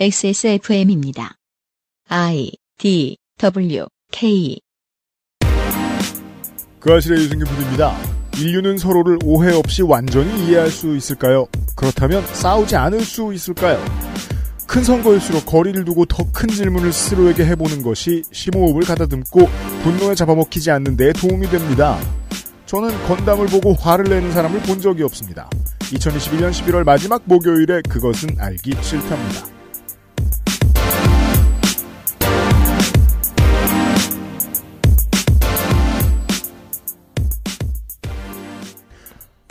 XSFM입니다. I D W K 그아실의 유승균 부 d 입니다 인류는 서로를 오해 없이 완전히 이해할 수 있을까요? 그렇다면 싸우지 않을 수 있을까요? 큰 선거일수록 거리를 두고 더 큰 질문을 스스로에게 해보는 것이 심호흡을 가다듬고 분노에 잡아먹히지 않는 데 도움이 됩니다. 저는 건담을 보고 화를 내는 사람을 본 적이 없습니다. 2021년 11월 마지막 목요일에 그것은 알기 싫답니다.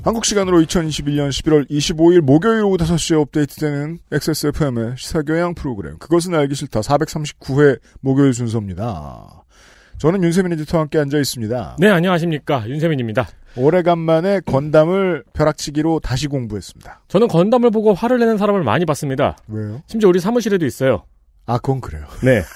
한국 시간으로 2021년 11월 25일 목요일 오후 5시에 업데이트되는 XSFM의 시사교양 프로그램 그것은 알기 싫다 439회 목요일 순서입니다. 저는 윤세민 에디터와 함께 앉아 있습니다. 네, 안녕하십니까. 윤세민입니다. 오래간만에 건담을 벼락치기로 다시 공부했습니다. 저는 건담을 보고 화를 내는 사람을 많이 봤습니다. 왜요? 심지어 우리 사무실에도 있어요. 아, 그건 그래요. 네.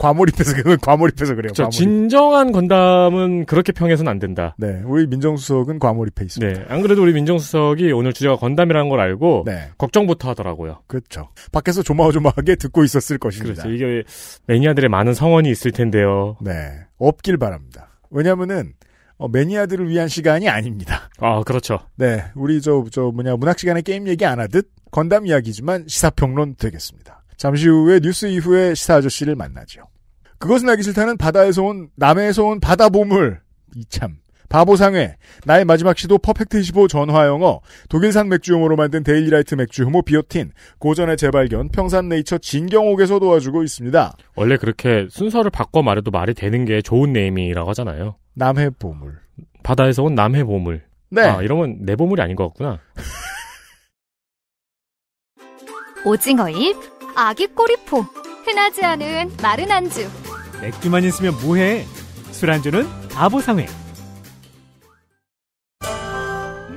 과몰입해서 그건 과몰입해서 그래요. 그렇죠. 과몰입. 진정한 건담은 그렇게 평해서는 안 된다. 네, 우리 민정수석은 과몰입해 있습니다. 네, 안 그래도 우리 민정수석이 오늘 주제가 건담이라는 걸 알고 네. 걱정부터 하더라고요. 그렇죠. 밖에서 조마조마하게 듣고 있었을 것입니다. 그렇죠. 이게 매니아들의 많은 성원이 있을 텐데요. 네, 없길 바랍니다. 왜냐하면은 어, 매니아들을 위한 시간이 아닙니다. 아, 그렇죠. 네, 우리 저 저 뭐냐 문학 시간에 게임 얘기 안 하듯 건담 이야기지만 시사평론 되겠습니다. 잠시 후에 뉴스 이후에 시사 아저씨를 만나죠. 그것은 알기 싫다는 바다에서 온 남해에서 온 바다 보물 이참 바보상회 나의 마지막 시도 퍼펙트 25 전화영어 독일산 맥주용으로 만든 데일리라이트 맥주 효모 비오틴 고전의 재발견 평산네이처 진경옥에서 도와주고 있습니다. 원래 그렇게 순서를 바꿔 말해도 말이 되는 게 좋은 네이밍이라고 하잖아요. 남해 보물 바다에서 온 남해 보물 네 아, 이러면 내 보물이 아닌 것 같구나. 오징어잎 아기 꼬리포, 흔하지 않은 마른 안주. 맥주만 있으면 뭐해? 술안주는 바보상회.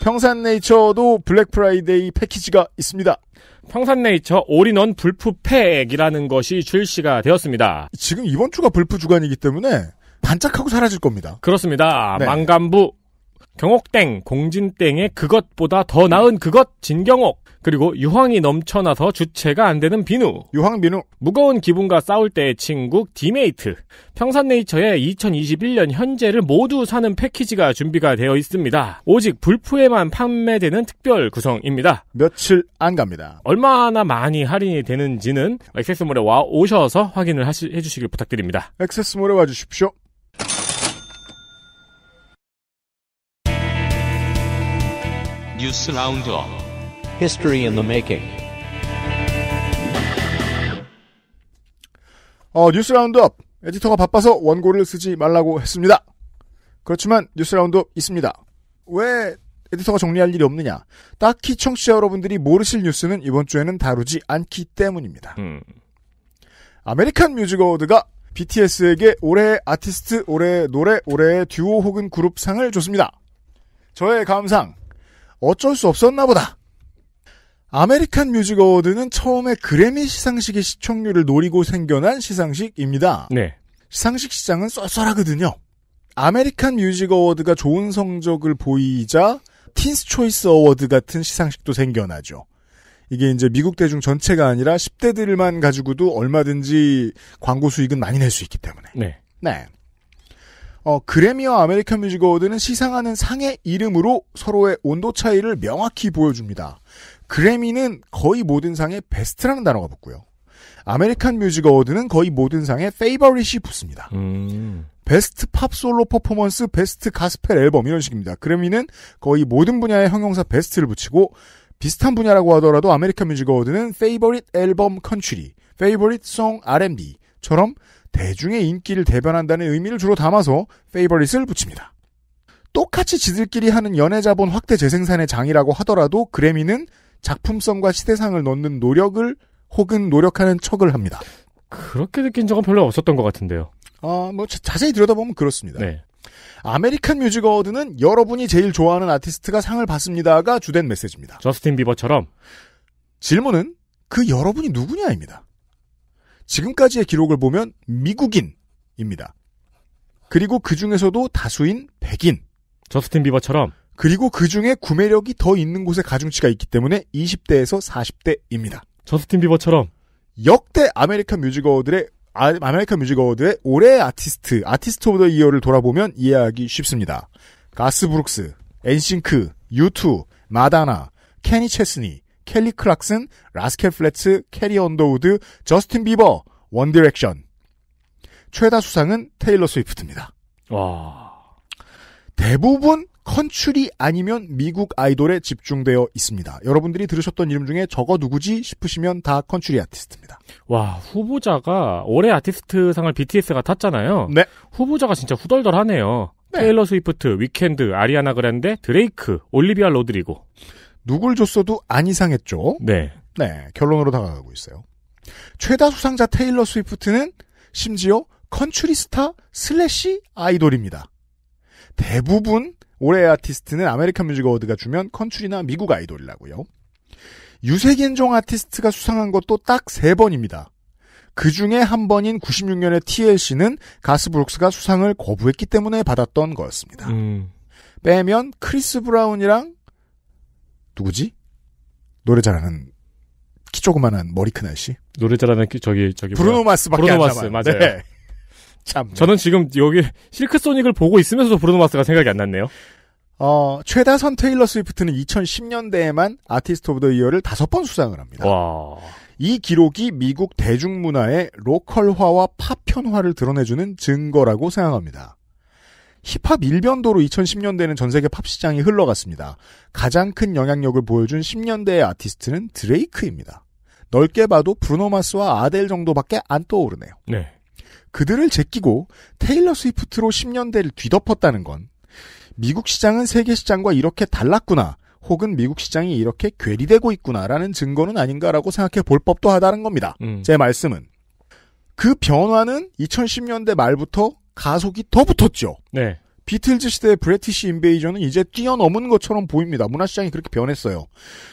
평산네이처도 블랙프라이데이 패키지가 있습니다. 평산네이처 올인원 불프팩이라는 것이 출시가 되었습니다. 지금 이번 주가 불프 주간이기 때문에 반짝하고 사라질 겁니다. 그렇습니다. 네. 망간부 경옥땡, 공진땡의 그것보다 더 나은 그것, 진경옥. 그리고 유황이 넘쳐나서 주체가 안 되는 비누. 유황 비누. 무거운 기분과 싸울 때의 친구 디메이트. 평산네이처의 2021년 현재를 모두 사는 패키지가 준비가 되어 있습니다. 오직 불프에만 판매되는 특별 구성입니다. 며칠 안 갑니다. 얼마나 많이 할인이 되는지는 액세스몰에 와 오셔서 확인을 하시, 해주시길 부탁드립니다. 액세스몰에 와 주십시오. 뉴스 라운드업. history in the making. 어, 뉴스 라운드업. 에디터가 바빠서 원고를 쓰지 말라고 했습니다. 그렇지만 뉴스 라운드업 있습니다. 왜 에디터가 정리할 일이 없느냐? 딱히 청취자 여러분들이 모르실 뉴스는 이번 주에는 다루지 않기 때문입니다. 음. 아메리칸 뮤직 어워드가 BTS에게 올해의 아티스트, 올해의 노래, 올해의 듀오 혹은 그룹상을 줬습니다. 저의 감상. 어쩔 수 없었나 보다. 아메리칸 뮤직 어워드는 처음에 그래미 시상식의 시청률을 노리고 생겨난 시상식입니다. 네. 시상식 시장은 쏠쏠하거든요. 아메리칸 뮤직 어워드가 좋은 성적을 보이자 틴스 초이스 어워드 같은 시상식도 생겨나죠. 이게 이제 미국 대중 전체가 아니라 10대들만 가지고도 얼마든지 광고 수익은 많이 낼 수 있기 때문에. 네. 네. 어, 그래미와 아메리칸 뮤직 어워드는 시상하는 상의 이름으로 서로의 온도 차이를 명확히 보여줍니다. 그래미는 거의 모든 상에 베스트라는 단어가 붙고요. 아메리칸 뮤직 어워드는 거의 모든 상에 페이버릿이 붙습니다. 음. 베스트 팝 솔로 퍼포먼스, 베스트 가스펠 앨범 이런 식입니다. 그래미는 거의 모든 분야의 형용사 베스트를 붙이고 비슷한 분야라고 하더라도 아메리칸 뮤직 어워드는 페이버릿 앨범 컨츄리, 페이버릿 송 R&B처럼 대중의 인기를 대변한다는 의미를 주로 담아서 페이버릿을 붙입니다. 똑같이 지들끼리 하는 연예 자본 확대 재생산의 장이라고 하더라도 그래미는 작품성과 시대상을 넣는 노력을 혹은 노력하는 척을 합니다. 그렇게 느낀 적은 별로 없었던 것 같은데요. 아, 뭐 자세히 들여다보면 그렇습니다. 네. 아메리칸 뮤직 어워드는 여러분이 제일 좋아하는 아티스트가 상을 받습니다가 주된 메시지입니다. 저스틴 비버처럼 질문은 그 여러분이 누구냐입니다. 지금까지의 기록을 보면 미국인입니다. 그리고 그 중에서도 다수인 백인. 저스틴 비버처럼 그리고 그 중에 구매력이 더 있는 곳에 가중치가 있기 때문에 20대에서 40대입니다. 저스틴 비버처럼 역대 아메리칸 뮤직 어워드의 아, 아메리칸 뮤직 어워드의 올해 아티스트 아티스트 오브 더 이어를 돌아보면 이해하기 쉽습니다. 가스 브룩스, 엔싱크, 유투, 마다나, 케니 체스니, 켈리 클락슨, 라스켈 플랫츠, 캐리 언더우드, 저스틴 비버, 원디렉션. 최다 수상은 테일러 스위프트입니다. 와. 대부분 컨츄리 아니면 미국 아이돌에 집중되어 있습니다. 여러분들이 들으셨던 이름 중에 저거 누구지 싶으시면 다 컨츄리 아티스트입니다. 와 후보자가 올해 아티스트상을 BTS가 탔잖아요. 네. 후보자가 진짜 후덜덜하네요. 네. 테일러 스위프트, 위켄드, 아리아나 그랜데 드레이크, 올리비아 로드리고. 누굴 줬어도 안 이상했죠. 네. 네 결론으로 다가가고 있어요. 최다 수상자 테일러 스위프트는 심지어 컨츄리 스타 슬래시 아이돌입니다. 대부분 올해 아티스트는 아메리칸 뮤직 어워드가 주면 컨츄리나 미국 아이돌이라고요. 유색인종 아티스트가 수상한 것도 딱 3번입니다. 그 중에 한 번인 9 6년에 TLC는 가스브룩스가 수상을 거부했기 때문에 받았던 거였습니다. 음. 빼면 크리스 브라운이랑 누구지? 노래 잘하는 키 조그만한 머리 큰 아저씨? 노래 잘하는 키, 저기 저기 브루노 마스밖에 브루노 마 맞아요. 네. 참. 네. 저는 지금 여기 실크 소닉을 보고 있으면서도 브루노 마스가 생각이 안 났네요. 어, 최다선 테일러 스위프트는 2010년대에만 아티스트 오브 더 이어를 다섯 번 수상을 합니다. 와. 이 기록이 미국 대중문화의 로컬화와 파편화를 드러내주는 증거라고 생각합니다. 힙합 일변도로 2010년대는 전 세계 팝 시장이 흘러갔습니다. 가장 큰 영향력을 보여준 10년대의 아티스트는 드레이크입니다. 넓게 봐도 브루노마스와 아델 정도밖에 안 떠오르네요. 네. 그들을 제끼고 테일러 스위프트로 10년대를 뒤덮었다는 건 미국 시장은 세계 시장과 이렇게 달랐구나. 혹은 미국 시장이 이렇게 괴리되고 있구나라는 증거는 아닌가라고 생각해 볼 법도 하다는 겁니다. 음. 제 말씀은. 그 변화는 2010년대 말부터 가속이 더 붙었죠. 네. 비틀즈 시대의 브레티시 인베이저는 이제 뛰어넘은 것처럼 보입니다. 문화시장이 그렇게 변했어요.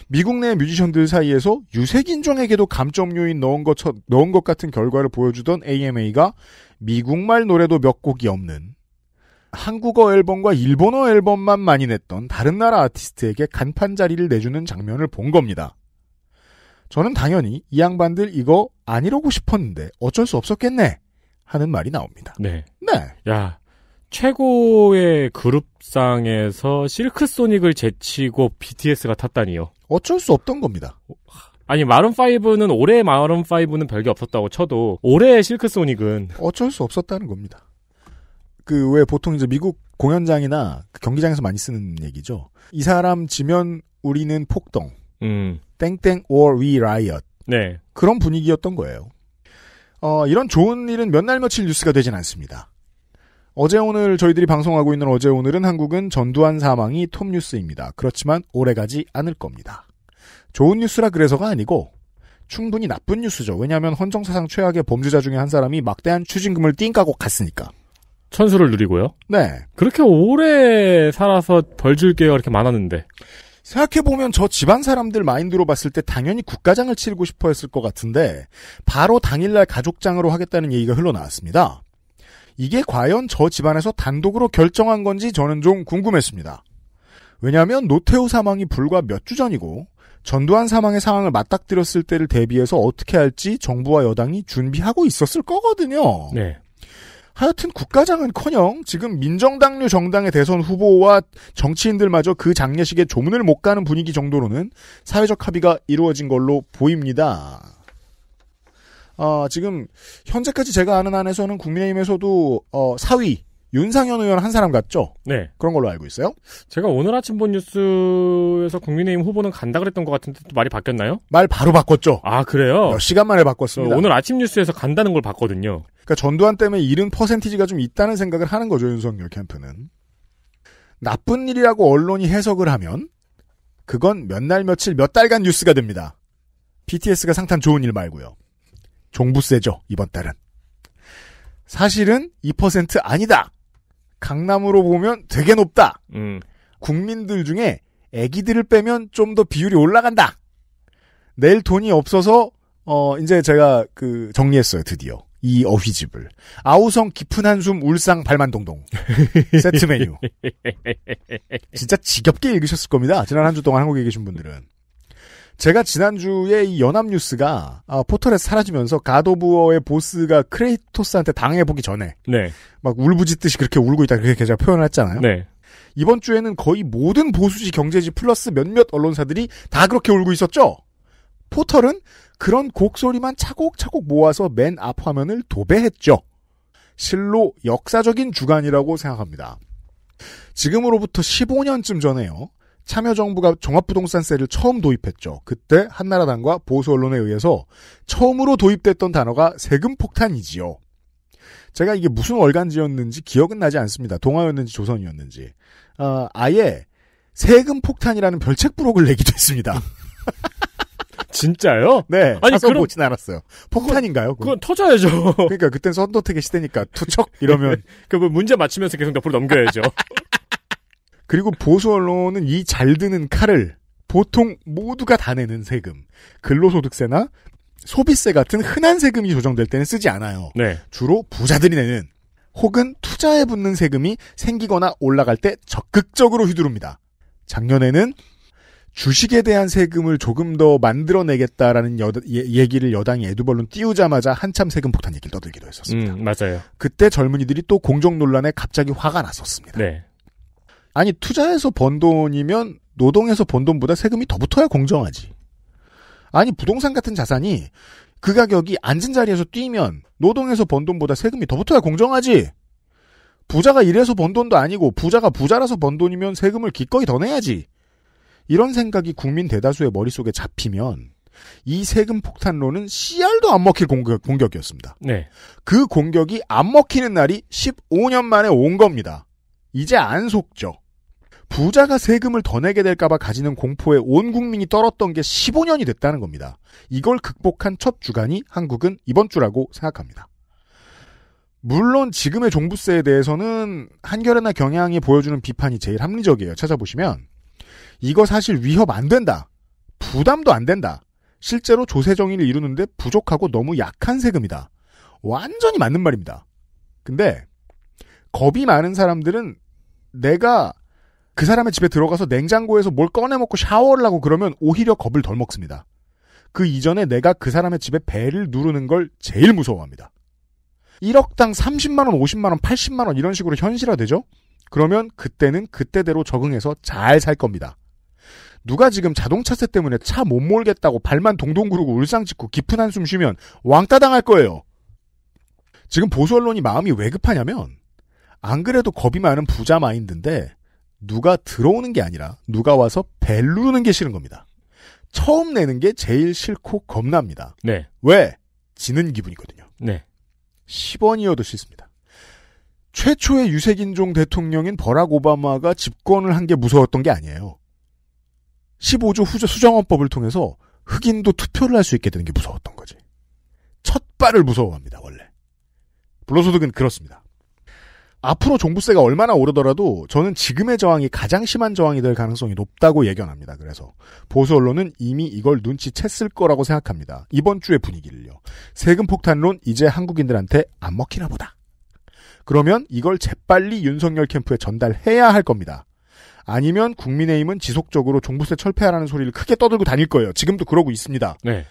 미국 내 뮤지션들 사이에서 유색인종에게도 감점 요인 넣은 것, 넣은 것 같은 결과를 보여주던 AMA가 미국말 노래도 몇 곡이 없는 한국어 앨범과 일본어 앨범만 많이 냈던 다른 나라 아티스트에게 간판 자리를 내주는 장면을 본 겁니다. 저는 당연히 이 양반들 이거 안 이러고 싶었는데 어쩔 수 없었겠네 하는 말이 나옵니다. 네. 네. 야, 최고의 그룹상에서 실크소닉을 제치고 BTS가 탔다니요. 어쩔 수 없던 겁니다. 아니 마룬 5는 올해 마룬 5는 별게 없었다고 쳐도 올해 실크소닉은 어쩔 수 없었다는 겁니다. 그왜 보통 이제 미국 공연장이나 그 경기장에서 많이 쓰는 얘기죠. 이 사람 지면 우리는 폭동. 음. 땡땡 or we riot. 네. 그런 분위기였던 거예요. 어, 이런 좋은 일은 몇 날 며칠 뉴스가 되진 않습니다. 어제 오늘 저희들이 방송하고 있는 어제 오늘은 한국은 전두환 사망이 톱 뉴스입니다. 그렇지만 오래가지 않을 겁니다. 좋은 뉴스라 그래서가 아니고 충분히 나쁜 뉴스죠. 왜냐하면 헌정사상 최악의 범죄자 중에 한 사람이 막대한 추징금을 띵까고 갔으니까. 천수를 누리고요. 네. 그렇게 오래 살아서 벌줄 게요 이렇게 많았는데. 생각해보면 저 집안 사람들 마인드로 봤을 때 당연히 국가장을 치르고 싶어 했을 것 같은데, 바로 당일날 가족장으로 하겠다는 얘기가 흘러나왔습니다. 이게 과연 저 집안에서 단독으로 결정한 건지 저는 좀 궁금했습니다. 왜냐하면 노태우 사망이 불과 몇 주 전이고 전두환 사망의 상황을 맞닥뜨렸을 때를 대비해서 어떻게 할지 정부와 여당이 준비하고 있었을 거거든요. 네. 하여튼 국가장은커녕 지금 민정당류 정당의 대선 후보와 정치인들마저 그 장례식에 조문을 못 가는 분위기 정도로는 사회적 합의가 이루어진 걸로 보입니다. 어, 지금 현재까지 제가 아는 안에서는 국민의힘에서도 어, 사위 윤상현 의원 한 사람 같죠? 네. 그런 걸로 알고 있어요. 제가 오늘 아침 본 뉴스에서 국민의힘 후보는 간다 그랬던 것 같은데 또 말이 바뀌었나요? 말 바로 바꿨죠. 아 그래요? 몇 시간 만에 바꿨습니다. 오늘 아침 뉴스에서 간다는 걸 봤거든요. 그러니까 전두환 때문에 잃은 퍼센티지가 좀 있다는 생각을 하는 거죠 윤석열 캠프는. 나쁜 일이라고 언론이 해석을 하면 그건 몇 날 며칠 몇 달간 뉴스가 됩니다. BTS가 상탄 좋은 일 말고요. 종부세죠, 이번 달은. 사실은 2% 아니다. 강남으로 보면 되게 높다. 음. 국민들 중에 애기들을 빼면 좀 더 비율이 올라간다. 내일 돈이 없어서 어 이제 제가 그 정리했어요 드디어 이 어휘집을 아우성 깊은 한숨 울상 발만동동 세트 메뉴 진짜 지겹게 읽으셨을 겁니다 지난 한 주 동안 한국에 계신 분들은 제가 지난주에 이 연합뉴스가 아, 포털에 서 사라지면서 가도부어의 보스가 크레이토스한테 당해보기 전에 네. 막 울부짖듯이 그렇게 울고 있다 그렇게 제가 표현을 했잖아요. 네. 이번 주에는 거의 모든 보수지 경제지 플러스 몇몇 언론사들이 다 그렇게 울고 있었죠. 포털은 그런 곡소리만 차곡차곡 모아서 맨 앞 화면을 도배했죠. 실로 역사적인 주간이라고 생각합니다. 지금으로부터 15년쯤 전에요. 참여정부가 종합부동산세를 처음 도입했죠. 그때 한나라당과 보수 언론에 의해서 처음으로 도입됐던 단어가 세금 폭탄이지요. 제가 이게 무슨 월간지였는지 기억은 나지 않습니다. 동아였는지 조선이었는지. 어, 아예 세금 폭탄이라는 별책 부록을 내기도 했습니다. 진짜요? 네. 아니 그럼 보진 않았어요. 폭탄인가요? 그건, 그건 터져야죠. 그러니까 그땐 선도택의 시대니까 투척 이러면 그 문제 맞추면서 계속 옆으로 넘겨야죠. 그리고 보수 언론은 이 잘 드는 칼을 보통 모두가 다 내는 세금, 근로소득세나 소비세 같은 흔한 세금이 조정될 때는 쓰지 않아요. 네. 주로 부자들이 내는 혹은 투자에 붙는 세금이 생기거나 올라갈 때 적극적으로 휘두릅니다. 작년에는 주식에 대한 세금을 조금 더 만들어내겠다라는 여, 예, 얘기를 여당이 에드벌론 띄우자마자 한참 세금 폭탄 얘기를 떠들기도 했었습니다. 음, 맞아요. 그때 젊은이들이 또 공정 논란에 갑자기 화가 났었습니다. 네. 아니 투자해서 번 돈이면 노동에서 번 돈보다 세금이 더 붙어야 공정하지. 아니 부동산 같은 자산이 그 가격이 앉은 자리에서 뛰면 노동에서 번 돈보다 세금이 더 붙어야 공정하지. 부자가 이래서 번 돈도 아니고 부자가 부자라서 번 돈이면 세금을 기꺼이 더 내야지. 이런 생각이 국민 대다수의 머릿속에 잡히면 이 세금 폭탄론은 씨알도 안 먹힐 공격, 공격이었습니다. 네. 그 공격이 안 먹히는 날이 15년 만에 온 겁니다. 이제 안 속죠. 부자가 세금을 더 내게 될까봐 가지는 공포에 온 국민이 떨었던 게 15년이 됐다는 겁니다. 이걸 극복한 첫 주간이 한국은 이번 주라고 생각합니다. 물론 지금의 종부세에 대해서는 한겨레나 경향이 보여주는 비판이 제일 합리적이에요. 찾아보시면 이거 사실 위협 안 된다. 부담도 안 된다. 실제로 조세 정의를 이루는데 부족하고 너무 약한 세금이다. 완전히 맞는 말입니다. 근데 겁이 많은 사람들은 내가 그 사람의 집에 들어가서 냉장고에서 뭘 꺼내 먹고 샤워를 하고 그러면 오히려 겁을 덜 먹습니다. 그 이전에 내가 그 사람의 집에 배를 누르는 걸 제일 무서워합니다. 1억당 30만원, 50만원, 80만원 이런 식으로 현실화되죠? 그러면 그때는 그때대로 적응해서 잘 살 겁니다. 누가 지금 자동차세 때문에 차 못 몰겠다고 발만 동동 구르고 울상 짓고 깊은 한숨 쉬면 왕따 당할 거예요. 지금 보수 언론이 마음이 왜 급하냐면 안 그래도 겁이 많은 부자 마인드인데 누가 들어오는 게 아니라 누가 와서 벨누르는 게 싫은 겁니다. 처음 내는 게 제일 싫고 겁납니다. 네. 왜? 지는 기분이거든요. 네. 10원이어도 싫습니다. 최초의 유색인종 대통령인 버락 오바마가 집권을 한 게 무서웠던 게 아니에요. 15조 후자 수정헌법을 통해서 흑인도 투표를 할 수 있게 되는 게 무서웠던 거지. 첫 발을 무서워합니다, 원래. 불로소득은 그렇습니다. 앞으로 종부세가 얼마나 오르더라도 저는 지금의 저항이 가장 심한 저항이 될 가능성이 높다고 예견합니다. 그래서 보수 언론은 이미 이걸 눈치챘을 거라고 생각합니다. 이번 주의 분위기를요. 세금 폭탄론 이제 한국인들한테 안 먹히나 보다. 그러면 이걸 재빨리 윤석열 캠프에 전달해야 할 겁니다. 아니면 국민의힘은 지속적으로 종부세 철폐하라는 소리를 크게 떠들고 다닐 거예요. 지금도 그러고 있습니다. 네.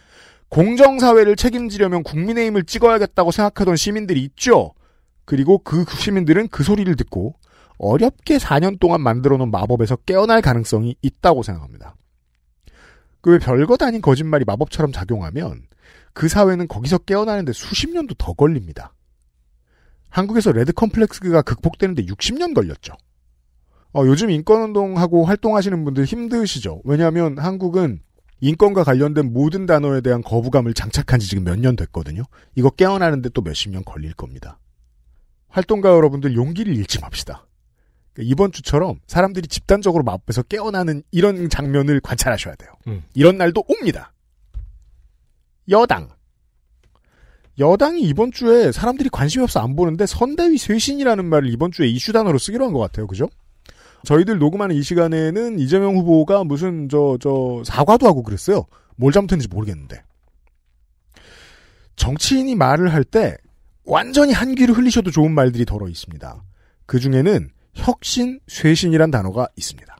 공정사회를 책임지려면 국민의힘을 찍어야겠다고 생각하던 시민들이 있죠. 그리고 그 시민들은 그 소리를 듣고 어렵게 4년 동안 만들어 놓은 마법에서 깨어날 가능성이 있다고 생각합니다. 그 왜 별것 아닌 거짓말이 마법처럼 작용하면 그 사회는 거기서 깨어나는데 수십 년도 더 걸립니다. 한국에서 레드 컴플렉스가 극복되는데 60년 걸렸죠. 어, 요즘 인권운동하고 활동하시는 분들 힘드시죠? 왜냐하면 한국은 인권과 관련된 모든 단어에 대한 거부감을 장착한 지 지금 몇 년 됐거든요. 이거 깨어나는데 또 몇십 년 걸릴 겁니다. 활동가 여러분들 용기를 잃지 맙시다. 그러니까 이번 주처럼 사람들이 집단적으로 앞에서 깨어나는 이런 장면을 관찰하셔야 돼요. 음. 이런 날도 옵니다. 여당. 여당이 이번 주에 사람들이 관심이 없어 안 보는데 선대위 쇄신이라는 말을 이번 주에 이슈 단어로 쓰기로 한 것 같아요. 그죠? 저희들 녹음하는 이 시간에는 이재명 후보가 무슨 저 저 사과도 하고 그랬어요. 뭘 잘못했는지 모르겠는데. 정치인이 말을 할때 완전히 한 귀를 흘리셔도 좋은 말들이 덜어 있습니다. 그 중에는 혁신, 쇄신이란 단어가 있습니다.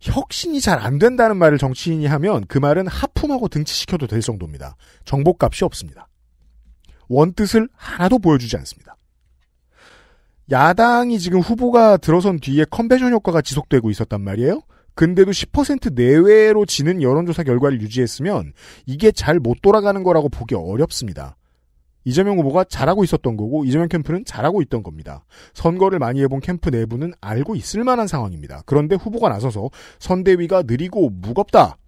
혁신이 잘 안 된다는 말을 정치인이 하면 그 말은 하품하고 등치시켜도 될 정도입니다. 정보값이 없습니다. 원뜻을 하나도 보여주지 않습니다. 야당이 지금 후보가 들어선 뒤에 컨벤션 효과가 지속되고 있었단 말이에요. 근데도 10% 내외로 지는 여론조사 결과를 유지했으면 이게 잘 못 돌아가는 거라고 보기 어렵습니다. 이재명 후보가 잘하고 있었던 거고 이재명 캠프는 잘하고 있던 겁니다. 선거를 많이 해본 캠프 내부는 알고 있을 만한 상황입니다. 그런데 후보가 나서서 선대위가 느리고 무겁다.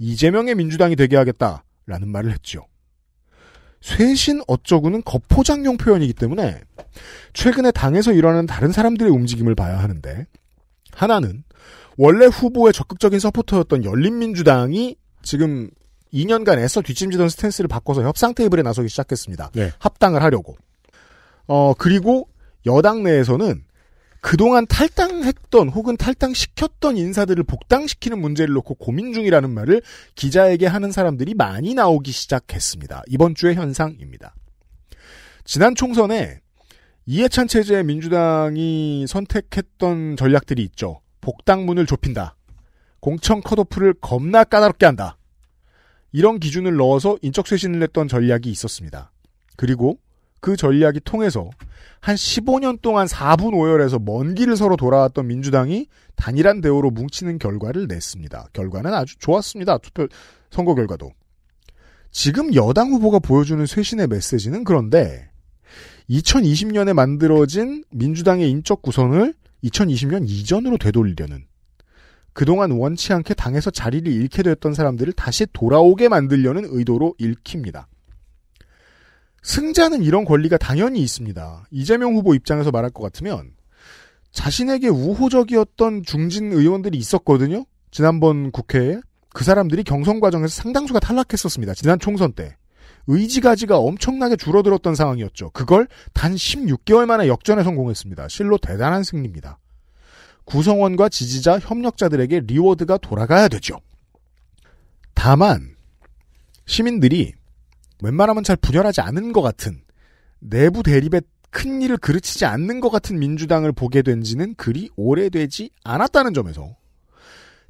이재명의 민주당이 되게 하겠다. 라는 말을 했죠. 쇄신 어쩌구는 거포장용 표현이기 때문에 최근에 당에서 일어나는 다른 사람들의 움직임을 봐야 하는데 하나는 원래 후보의 적극적인 서포터였던 열린민주당이 지금 2년간 애써 뒷짐지던 스탠스를 바꿔서 협상 테이블에 나서기 시작했습니다. 네. 합당을 하려고. 어, 그리고 여당 내에서는 그동안 탈당했던 혹은 탈당시켰던 인사들을 복당시키는 문제를 놓고 고민 중이라는 말을 기자에게 하는 사람들이 많이 나오기 시작했습니다. 이번 주의 현상입니다. 지난 총선에 이해찬 체제의 민주당이 선택했던 전략들이 있죠. 복당문을 좁힌다. 공천 컷오프를 겁나 까다롭게 한다. 이런 기준을 넣어서 인적쇄신을 했던 전략이 있었습니다. 그리고 그 전략이 통해서 한 15년 동안 4분 오열해서먼 길을 서로 돌아왔던 민주당이 단일한 대우로 뭉치는 결과를 냈습니다. 결과는 아주 좋았습니다. 투표 선거 결과도. 지금 여당 후보가 보여주는 쇄신의 메시지는 그런데 2020년에 만들어진 민주당의 인적 구성을 2020년 이전으로 되돌리려는 그동안 원치 않게 당에서 자리를 잃게 되었던 사람들을 다시 돌아오게 만들려는 의도로 읽힙니다. 승자는 이런 권리가 당연히 있습니다. 이재명 후보 입장에서 말할 것 같으면 자신에게 우호적이었던 중진 의원들이 있었거든요. 지난번 국회에 그 사람들이 경선 과정에서 상당수가 탈락했었습니다. 지난 총선 때. 의지가지가 엄청나게 줄어들었던 상황이었죠. 그걸 단 16개월 만에 역전에 성공했습니다. 실로 대단한 승리입니다. 구성원과 지지자, 협력자들에게 리워드가 돌아가야 되죠. 다만 시민들이 웬만하면 잘 분열하지 않은 것 같은 내부 대립에 큰 일을 그르치지 않는 것 같은 민주당을 보게 된 지는 그리 오래되지 않았다는 점에서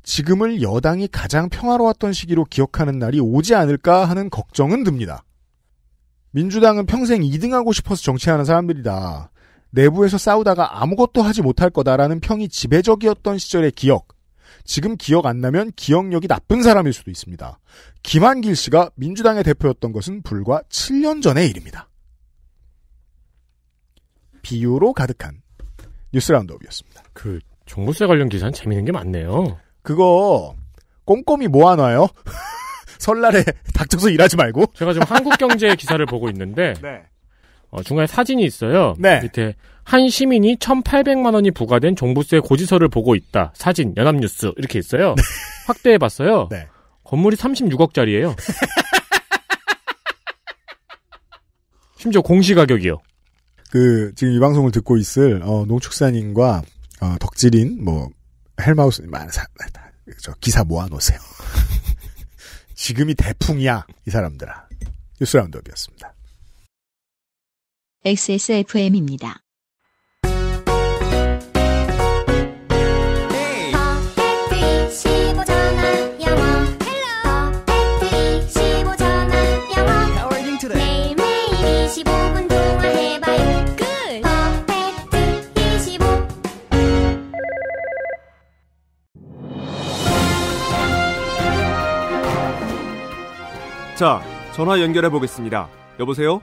지금을 여당이 가장 평화로웠던 시기로 기억하는 날이 오지 않을까 하는 걱정은 듭니다. 민주당은 평생 2등하고 싶어서 정치하는 사람들이다. 내부에서 싸우다가 아무것도 하지 못할 거다라는 평이 지배적이었던 시절의 기억. 지금 기억 안 나면 기억력이 나쁜 사람일 수도 있습니다. 김한길 씨가 민주당의 대표였던 것은 불과 7년 전의 일입니다. 비유로 가득한 뉴스 라운드업이었습니다. 그 종부세 관련 기사는 재밌는 게 많네요. 그거 꼼꼼히 모아놔요. 설날에 닥쳐서 일하지 말고. 제가 지금 한국 경제 기사를 보고 있는데 네. 어, 중간에 사진이 있어요. 네. 밑에 한 시민이 1,800만 원이 부과된 종부세 고지서를 보고 있다. 사진 연합뉴스 이렇게 있어요. 네. 확대해 봤어요. 네. 건물이 36억짜리예요. 심지어 공시 가격이요. 그 지금 이 방송을 듣고 있을 어, 농축산인과 어, 덕질인 뭐 헬마우스님 저 기사 모아놓으세요. 지금이 대풍이야 이 사람들아. 뉴스 라운드업이었습니다. XSFM입니다. 자, 전화 연결해 보겠습니다. 여보세요?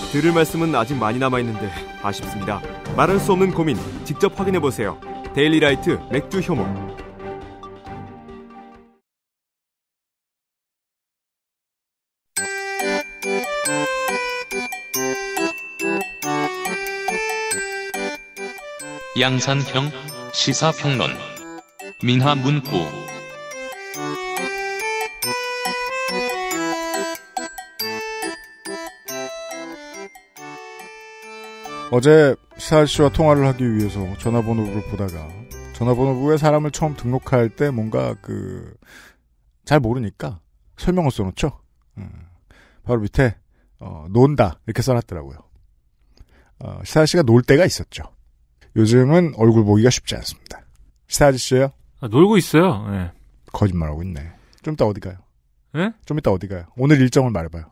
들을 말씀은 아직 많이 남아있는데 아쉽습니다. 말할 수 없는 고민 직접 확인해보세요. 데일리라이트 맥주 효모 양산형 시사평론 민화문구 어제 시사 씨와 통화를 하기 위해서 전화번호를 보다가 전화번호부에 사람을 처음 등록할 때 뭔가 그 잘 모르니까 설명을 써놓죠. 음. 바로 밑에 어, 논다 이렇게 써놨더라고요. 어, 시사 씨가 놀 때가 있었죠. 요즘은 얼굴 보기가 쉽지 않습니다. 시사 아저씨요 아, 놀고 있어요. 네. 거짓말하고 있네. 좀 이따 어디 가요? 네? 좀 이따 어디 가요? 오늘 일정을 말해봐요.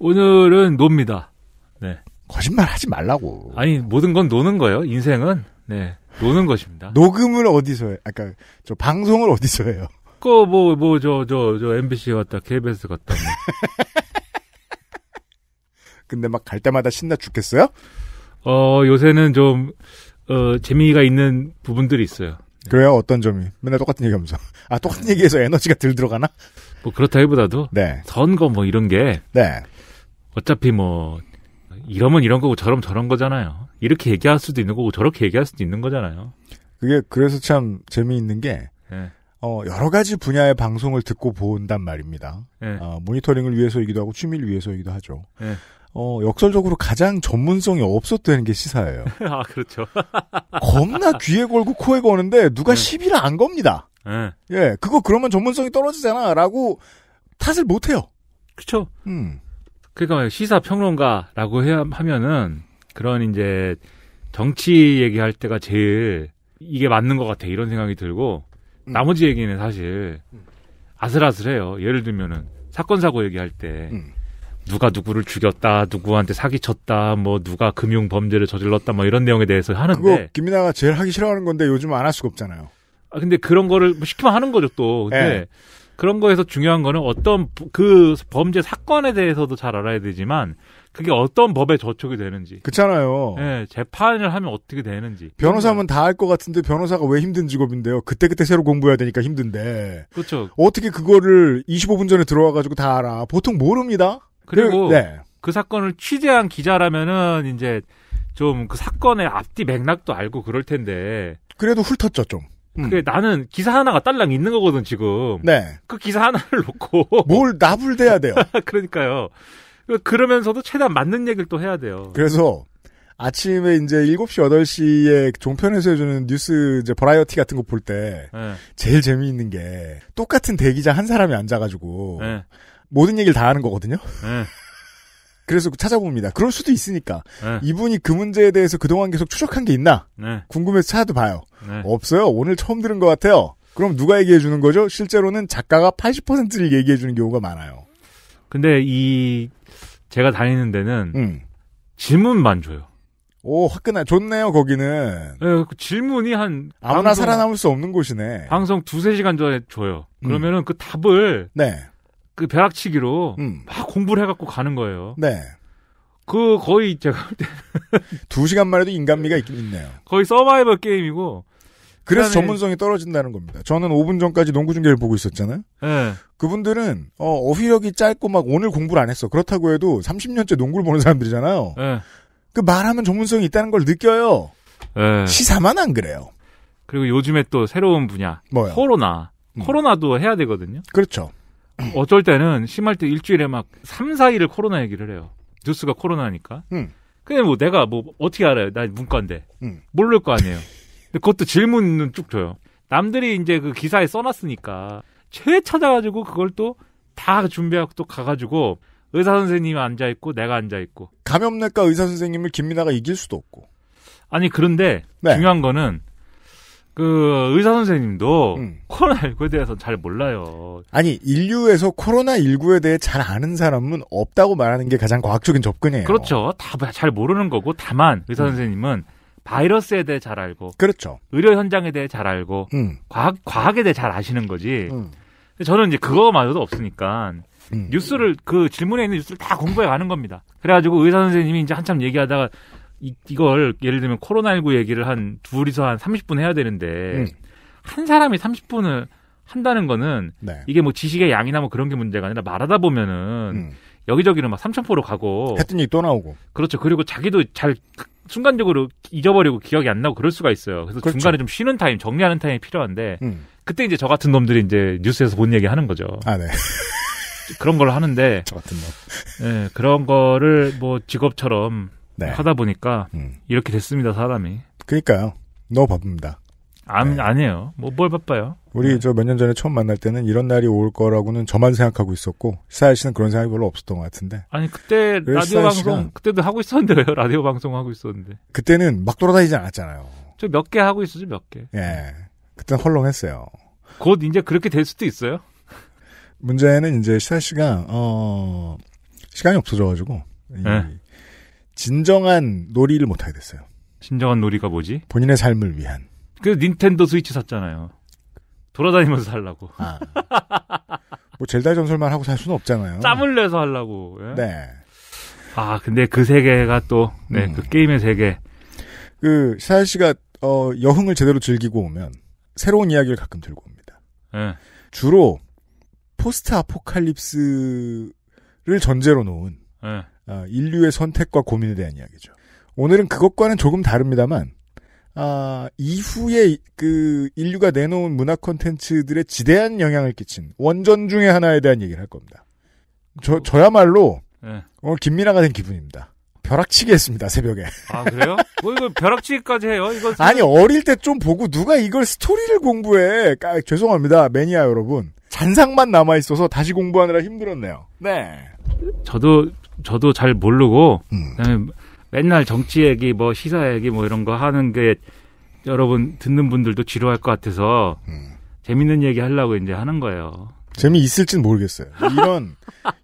오늘은 놉니다. 네. 거짓말 하지 말라고. 아니, 모든 건 노는 거예요, 인생은. 네. 노는 것입니다. 녹음을 어디서 해? 아까, 저, 방송을 어디서 해요? 그, 뭐, 뭐, 저, 저, 저, MBC 갔다, KBS 갔다. 뭐. 근데 막 갈 때마다 신나 죽겠어요? 어, 요새는 좀, 어, 재미가 있는 부분들이 있어요. 네. 그래요? 어떤 점이? 맨날 똑같은 얘기 하면서. 아, 똑같은 얘기해서 에너지가 덜 들어가나? 뭐, 그렇다기보다도. 네. 선거 뭐 이런 게. 네. 어차피 뭐, 이러면 이런 거고 저럼 저런 거잖아요. 이렇게 얘기할 수도 있는 거고 저렇게 얘기할 수도 있는 거잖아요. 그게 그래서 참 재미있는 게 네. 어, 여러 가지 분야의 방송을 듣고 본단 말입니다. 네. 어, 모니터링을 위해서이기도 하고 취미를 위해서이기도 하죠. 네. 어, 역설적으로 가장 전문성이 없었다는 게 시사예요. 아, 그렇죠. 겁나 귀에 걸고 코에 거는데 누가 네. 시비를 안 겁니다. 네. 예, 그거 그러면 전문성이 떨어지잖아. 라고 탓을 못해요. 그쵸. 음. 그러니까 시사 평론가라고 해야 하면은 그런 이제 정치 얘기할 때가 제일 이게 맞는 것 같아 이런 생각이 들고 음. 나머지 얘기는 사실 음. 아슬아슬해요. 예를 들면은 사건 사고 얘기할 때 음. 누가 누구를 죽였다, 누구한테 사기쳤다, 뭐 누가 금융 범죄를 저질렀다, 뭐 이런 내용에 대해서 하는데 그거 김민아가 제일 하기 싫어하는 건데 요즘 안 할 수가 없잖아요. 아 근데 그런 거를 뭐 시키면 하는 거죠 또. 근데 에. 예. 그런 거에서 중요한 거는 어떤 그 범죄 사건에 대해서도 잘 알아야 되지만 그게 어떤 법에 저촉이 되는지. 그렇잖아요. 네, 재판을 하면 어떻게 되는지. 변호사면 다 알 것 같은데 변호사가 왜 힘든 직업인데요. 그때그때 새로 공부해야 되니까 힘든데. 그렇죠. 어떻게 그거를 25분 전에 들어와 가지고 다 알아. 보통 모릅니다. 그리고 네. 그 사건을 취재한 기자라면은 이제 좀 그 사건의 앞뒤 맥락도 알고 그럴 텐데. 그래도 훑었죠, 좀. 음. 그 나는 기사 하나가 딸랑 있는 거거든 지금. 네. 그 기사 하나를 놓고 뭘 나불대야 돼요. 그러니까요. 그 그러면서도 최대한 맞는 얘기를 또 해야 돼요. 그래서 아침에 이제 7시, 8시에 종편에서 해주는 뉴스, 이제 버라이어티 같은 거 볼 때, 네. 제일 재미있는 게, 똑같은 대기자 한 사람이 앉아가지고, 네. 모든 얘기를 다 하는 거거든요? 네. 그래서 찾아봅니다. 그럴 수도 있으니까 네. 이분이 그 문제에 대해서 그동안 계속 추적한 게 있나 네. 궁금해서 찾아봐요. 네. 없어요. 오늘 처음 들은 것 같아요. 그럼 누가 얘기해 주는 거죠? 실제로는 작가가 80%를 얘기해 주는 경우가 많아요. 근데 이 제가 다니는 데는 음. 질문만 줘요. 오 화끈하 좋네요 거기는. 네, 그 질문이 한 아무나 방송, 살아남을 수 없는 곳이네. 방송 두세 시간 전에 줘요. 음. 그러면은 음. 그 답을 네. 그 벼락치기로 음. 막 공부를 해갖고 가는 거예요. 네. 그 거의 제가 두 시간만 해도 인간미가 있긴 있네요. 거의 서바이벌 게임이고. 그래서 전문성이 떨어진다는 겁니다. 저는 5분 전까지 농구 중계를 보고 있었잖아요. 네. 그분들은 어, 휘력이 짧고 막 오늘 공부를 안 했어. 그렇다고 해도 30년째 농구를 보는 사람들이잖아요. 네. 그 말하면 전문성이 있다는 걸 느껴요. 네. 시사만 안 그래요. 그리고 요즘에 또 새로운 분야. 뭐요? 코로나. 음. 코로나도 해야 되거든요. 그렇죠. 어쩔 때는 심할 때 일주일에 막 3, 4일을 코로나 얘기를 해요. 뉴스가 코로나니까. 음. 근데 뭐 내가 뭐 어떻게 알아요? 난 문과인데. 음. 모를 거 아니에요. 근데 그것도 질문은 쭉 줘요. 남들이 이제 그 기사에 써놨으니까 최 찾아가지고 그걸 또 다 준비하고 또 가가지고 의사 선생님이 앉아 있고 내가 앉아 있고 감염내과 의사 선생님을 김민아가 이길 수도 없고 아니 그런데 네. 중요한 거는 그 의사 선생님도 음. 코로나19에 대해서 잘 몰라요. 아니 인류에서 코로나19에 대해 잘 아는 사람은 없다고 말하는 게 가장 과학적인 접근이에요. 그렇죠. 다 잘 모르는 거고 다만 의사 음. 선생님은 바이러스에 대해 잘 알고 그렇죠. 의료 현장에 대해 잘 알고 음. 과학 과학에 대해 잘 아시는 거지. 음. 저는 이제 그거마저도 없으니까 음. 뉴스를 그 질문에 있는 뉴스를 다 공부해 가는 겁니다. 그래가지고 의사 선생님이 이제 한참 얘기하다가 이, 이걸 예를 들면 코로나19 얘기를 한 둘이서 한 30분 해야 되는데 음. 한 사람이 30분을 한다는 거는 네. 이게 뭐 지식의 양이나 뭐 그런 게 문제가 아니라 말하다 보면은 음. 여기저기로 막 삼천포로 가고 했던 얘또 나오고 그렇죠. 그리고 자기도 잘 순간적으로 잊어버리고 기억이 안 나고 그럴 수가 있어요. 그래서 그렇죠. 중간에 좀 쉬는 타임, 정리하는 타임이 필요한데 음. 그때 이제 저 같은 놈들이 이제 뉴스에서 본 얘기 하는 거죠. 아 네. 그런 걸 하는데 저 같은 놈. 예, 그런 거를 뭐 직업처럼 네. 하다 보니까 음. 이렇게 됐습니다 사람이. 그러니까요. 너무 바쁩니다. 아니, 네. 아니에요. 뭐뭘 바빠요. 우리 네. 저몇 년 전에 처음 만날 때는 이런 날이 올 거라고는 저만 생각하고 있었고 시사일 씨는 그런 생각이 별로 없었던 것 같은데. 아니 그때 그 라디오 방송 그때도 하고 있었는데 왜요? 라디오 방송 하고 있었는데. 그때는 막 돌아다니지 않았잖아요. 저 몇 개 하고 있었지몇 개. 예. 그땐 헐렁했어요. 곧 이제 그렇게 될 수도 있어요. 문제는 이제 시사 씨가 어 시간이 없어져가지고 네. 진정한 놀이를 못하게 됐어요. 진정한 놀이가 뭐지? 본인의 삶을 위한. 그래서 닌텐도 스위치 샀잖아요. 돌아다니면서 살라고. 아. 뭐 젤다 전설만 하고 살 수는 없잖아요. 짬을 내서 하려고. 예? 네. 아 근데 그 세계가 또그 네, 음. 그 게임의 세계. 그 사일 씨가 어, 여흥을 제대로 즐기고 오면 새로운 이야기를 가끔 들고 옵니다. 네. 주로 포스트 아포칼립스를 전제로 놓은 네. 어, 인류의 선택과 고민에 대한 이야기죠. 오늘은 그것과는 조금 다릅니다만 아, 이후에 그 인류가 내놓은 문화 콘텐츠들의 지대한 영향을 끼친 원전 중의 하나에 대한 얘기를 할 겁니다. 저 어. 저야말로 네. 오늘 김민아가 된 기분입니다. 벼락치기 했습니다 새벽에. 아 그래요? 뭐 이거 벼락치기까지 해요? 이거 진짜... 아니 어릴 때 좀 보고 누가 이걸 스토리를 공부해? 아, 죄송합니다 매니아 여러분. 잔상만 남아 있어서 다시 공부하느라 힘들었네요. 네. 저도 저도 잘 모르고 음. 맨날 정치 얘기 뭐 시사 얘기 뭐 이런 거 하는 게 여러분 듣는 분들도 지루할 것 같아서 음. 재밌는 얘기 하려고 이제 하는 거예요. 재미 있을진 모르겠어요. 이런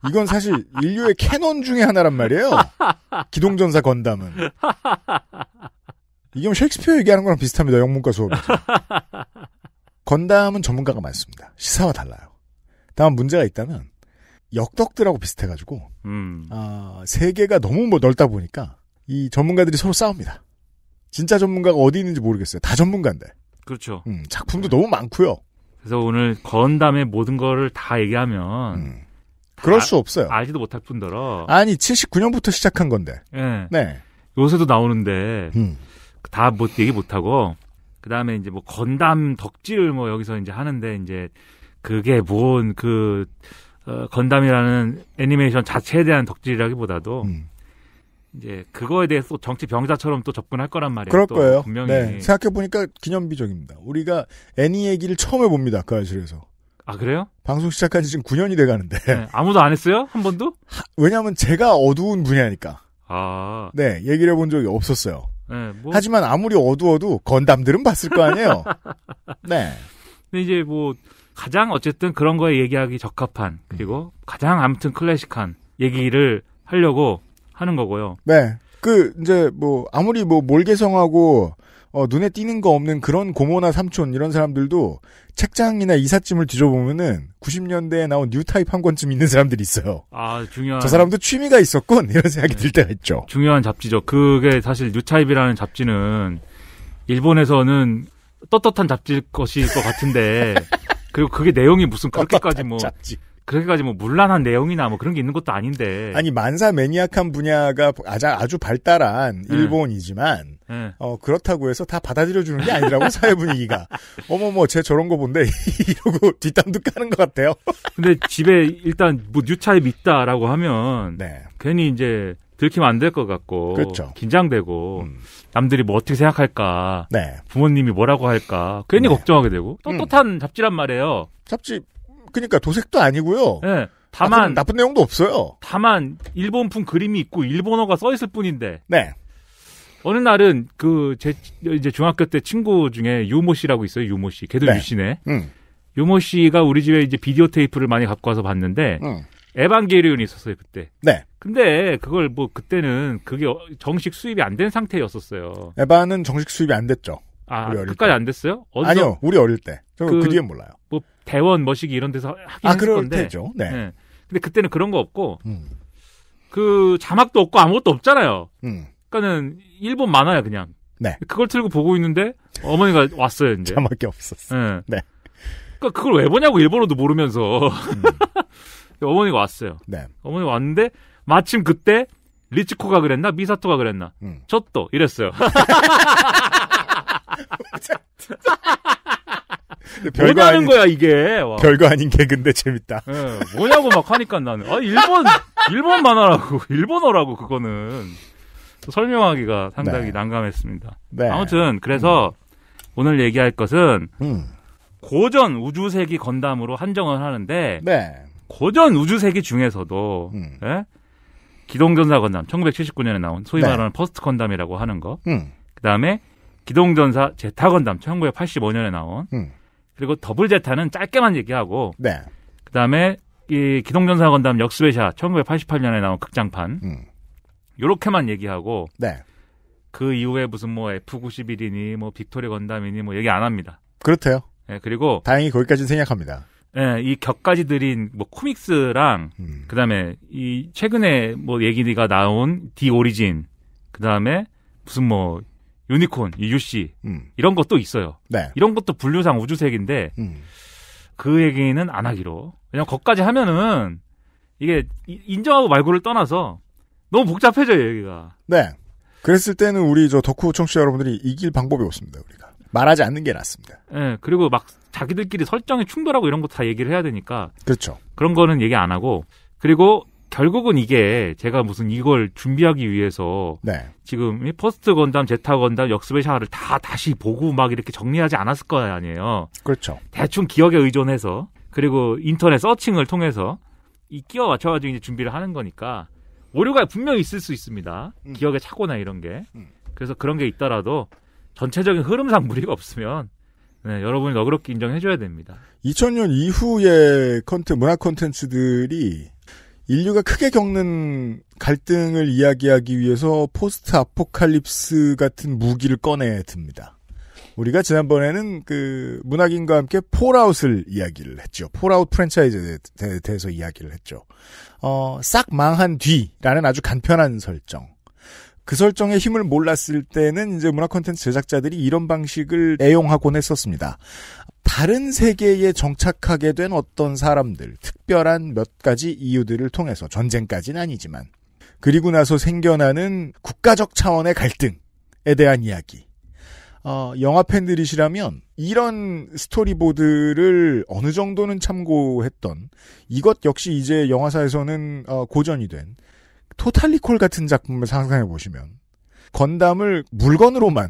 이건 사실 인류의 캐논 중의 하나란 말이에요. 기동전사 건담은 이게 뭐 셰익스피어 얘기하는 거랑 비슷합니다. 영문과 수업. 건담은 전문가가 많습니다. 시사와 달라요. 다만 문제가 있다면 역덕들하고 비슷해가지고 음. 아, 세계가 너무 뭐 넓다 보니까 이 전문가들이 서로 싸웁니다. 진짜 전문가가 어디 있는지 모르겠어요. 다 전문가인데. 그렇죠. 음, 작품도 네. 너무 많고요. 그래서 오늘 건담의 모든 거를 다 얘기하면 음. 다 그럴 아, 수 없어요. 알지도 못할 뿐더러 아니 79년부터 시작한 건데. 네. 네. 요새도 나오는데 음. 다뭐 얘기 못하고 그 다음에 이제 뭐 건담 덕질 뭐 여기서 이제 하는데 이제 그게 뭔그 어, 건담이라는 애니메이션 자체에 대한 덕질이라기보다도 음. 이제 그거에 대해서 또 정치 병자처럼 또 접근할 거란 말이에요. 그럴 거예요. 분명히 네. 생각해 보니까 기념비적입니다. 우리가 애니 얘기를 처음 해봅니다. 그 아실에서. 아 그래요? 방송 시작한 지 지금 9년이 돼가는데 네, 아무도 안 했어요? 한 번도? 왜냐하면 제가 어두운 분야니까. 아. 네 얘기를 해본 적이 없었어요. 네, 뭐... 하지만 아무리 어두워도 건담들은 봤을 거 아니에요. 네. 근데 이제 뭐 가장 어쨌든 그런 거에 얘기하기 적합한 그리고 가장 아무튼 클래식한 얘기를 하려고 하는 거고요. 네. 그 이제 뭐 아무리 뭐 몰개성하고 어, 눈에 띄는 거 없는 그런 고모나 삼촌 이런 사람들도 책장이나 이삿짐을 뒤져보면은 90년대에 나온 뉴타입 한 권쯤 있는 사람들이 있어요. 아 중요한. 저 사람도 취미가 있었군 이런 생각이 네. 들 때가 있죠. 중요한 잡지죠. 그게 사실 뉴타입이라는 잡지는 일본에서는 떳떳한 잡지일 것일 것 같은데 그리고 그게 내용이 무슨 그렇게까지 뭐 그렇게까지 뭐 물란한 내용이나 뭐 그런 게 있는 것도 아닌데 아니 만사 매니악한 분야가 아주 아주 발달한 예. 일본이지만 네. 어 그렇다고 해서 다 받아들여 주는 게 아니라고 사회 분위기가 어머 머쟤 뭐 저런 거 본데 이러고 뒷담도 까는 것 같아요. 근데 집에 일단 뭐 뉴차에 믿다라고 하면 네. 괜히 이제 들키면 안 될 것 같고 그렇죠. 긴장되고 음. 남들이 뭐 어떻게 생각할까 네. 부모님이 뭐라고 할까 괜히 네. 걱정하게 되고 떳떳한 음. 잡지란 말이에요 잡지 그러니까 도색도 아니고요 네. 아, 다만 나쁜, 나쁜, 내용도 없어요 다만 일본풍 그림이 있고 일본어가 써 있을 뿐인데 네. 어느 날은 그 제 이제 중학교 때 친구 중에 유모 씨라고 있어요 유모 씨 걔도 네. 유씨네 음. 유모 씨가 우리 집에 이제 비디오 테이프를 많이 갖고 와서 봤는데 음. 에반게리온이 있었어요 그때 네 근데 그걸 뭐 그때는 그게 어, 정식 수입이 안 된 상태였었어요. 에바는 정식 수입이 안 됐죠. 아, 우리 어릴 까지안 됐어요? 아니요, 우리 어릴 때. 저그 그 뒤엔 몰라요. 뭐 대원 머시기 이런 데서 하긴 아, 그럴 건데. 테죠. 네. 네. 근데 그때는 그런 거 없고 음. 그 자막도 없고 아무것도 없잖아요. 음. 그러니까는 일본 만화야 그냥. 네. 그걸 틀고 보고 있는데 어머니가 왔어요 이제. 자막이 없었어. 네. 네. 그러니까 그걸 왜 보냐고 일본어도 모르면서 음. 어머니가 왔어요. 네. 어머니 가 왔는데 마침 그때 리츠코가 그랬나 미사토가 그랬나 음. 저또 이랬어요. 별거 아닌 거야 이게 와. 별거 아닌 개근데 재밌다. 네, 뭐냐고 막 하니까 나는 아 일본 일본 만화라고 일본어라고 그거는 설명하기가 상당히 네. 난감했습니다. 네. 아무튼 그래서 음. 오늘 얘기할 것은 음. 고전 우주세기 건담으로 한정을 하는데 네. 고전 우주세기 중에서도 음. 예? 기동전사 건담 1979년에 나온 소위 네. 말하는 퍼스트 건담이라고 하는 거. 음. 그다음에 기동전사 제타 건담 1985년에 나온. 음. 그리고 더블 제타는 짧게만 얘기하고. 네. 그다음에 이 기동전사 건담 역스웨샤 1988년에 나온 극장판. 음. 요렇게만 얘기하고. 네. 그 이후에 무슨 뭐 F91이니 뭐 빅토리 건담이니 뭐 얘기 안 합니다. 그렇대요. 예, 네, 그리고 다행히 거기까지는 생략합니다. 예, 이 격까지 들인 뭐 코믹스랑 음. 그다음에 이 최근에 뭐 얘기가 나온 디 오리진 그다음에 무슨 뭐 유니콘 UC 음. 이런 것도 있어요. 네. 이런 것도 분류상 우주색인데 음. 그 얘기는 안 하기로. 그냥 거까지 하면은 이게 인정하고 말고를 떠나서 너무 복잡해져요 얘기가. 네. 그랬을 때는 우리 저 덕후 청취자 여러분들이 이길 방법이 없습니다 우리가. 말하지 않는 게 낫습니다. 예, 그리고 막 자기들끼리 설정에 충돌하고 이런 것도 다 얘기를 해야 되니까. 그렇죠. 그런 거는 얘기 안 하고 그리고 결국은 이게 제가 무슨 이걸 준비하기 위해서 네. 지금 퍼스트 건담, 제타 건담, 역스베 샤를 다 다시 보고 막 이렇게 정리하지 않았을 거 아니에요. 그렇죠. 대충 기억에 의존해서 그리고 인터넷 서칭을 통해서 이 끼워 맞춰가지고 이제 준비를 하는 거니까 오류가 분명히 있을 수 있습니다. 음. 기억에 착오나 이런 게. 음. 그래서 그런 게 있더라도 전체적인 흐름상 무리가 없으면 네, 여러분이 너그럽게 인정해줘야 됩니다. 2000년 이후의 컨트 문화 콘텐츠들이 인류가 크게 겪는 갈등을 이야기하기 위해서 포스트 아포칼립스 같은 무기를 꺼내 듭니다. 우리가 지난번에는 그 문학인과 함께 폴아웃을 이야기를 했죠. 폴아웃 프랜차이즈에 대해서 이야기를 했죠. 어, 싹 망한 뒤라는 아주 간편한 설정. 그 설정의 힘을 몰랐을 때는 이제 문화 콘텐츠 제작자들이 이런 방식을 애용하곤 했었습니다. 다른 세계에 정착하게 된 어떤 사람들, 특별한 몇 가지 이유들을 통해서 전쟁까지는 아니지만 그리고 나서 생겨나는 국가적 차원의 갈등에 대한 이야기. 어, 영화 팬들이시라면 이런 스토리보드를 어느 정도는 참고했던 이것 역시 이제 영화사에서는 어, 고전이 된 토탈리콜 같은 작품을 상상해 보시면 건담을 물건으로만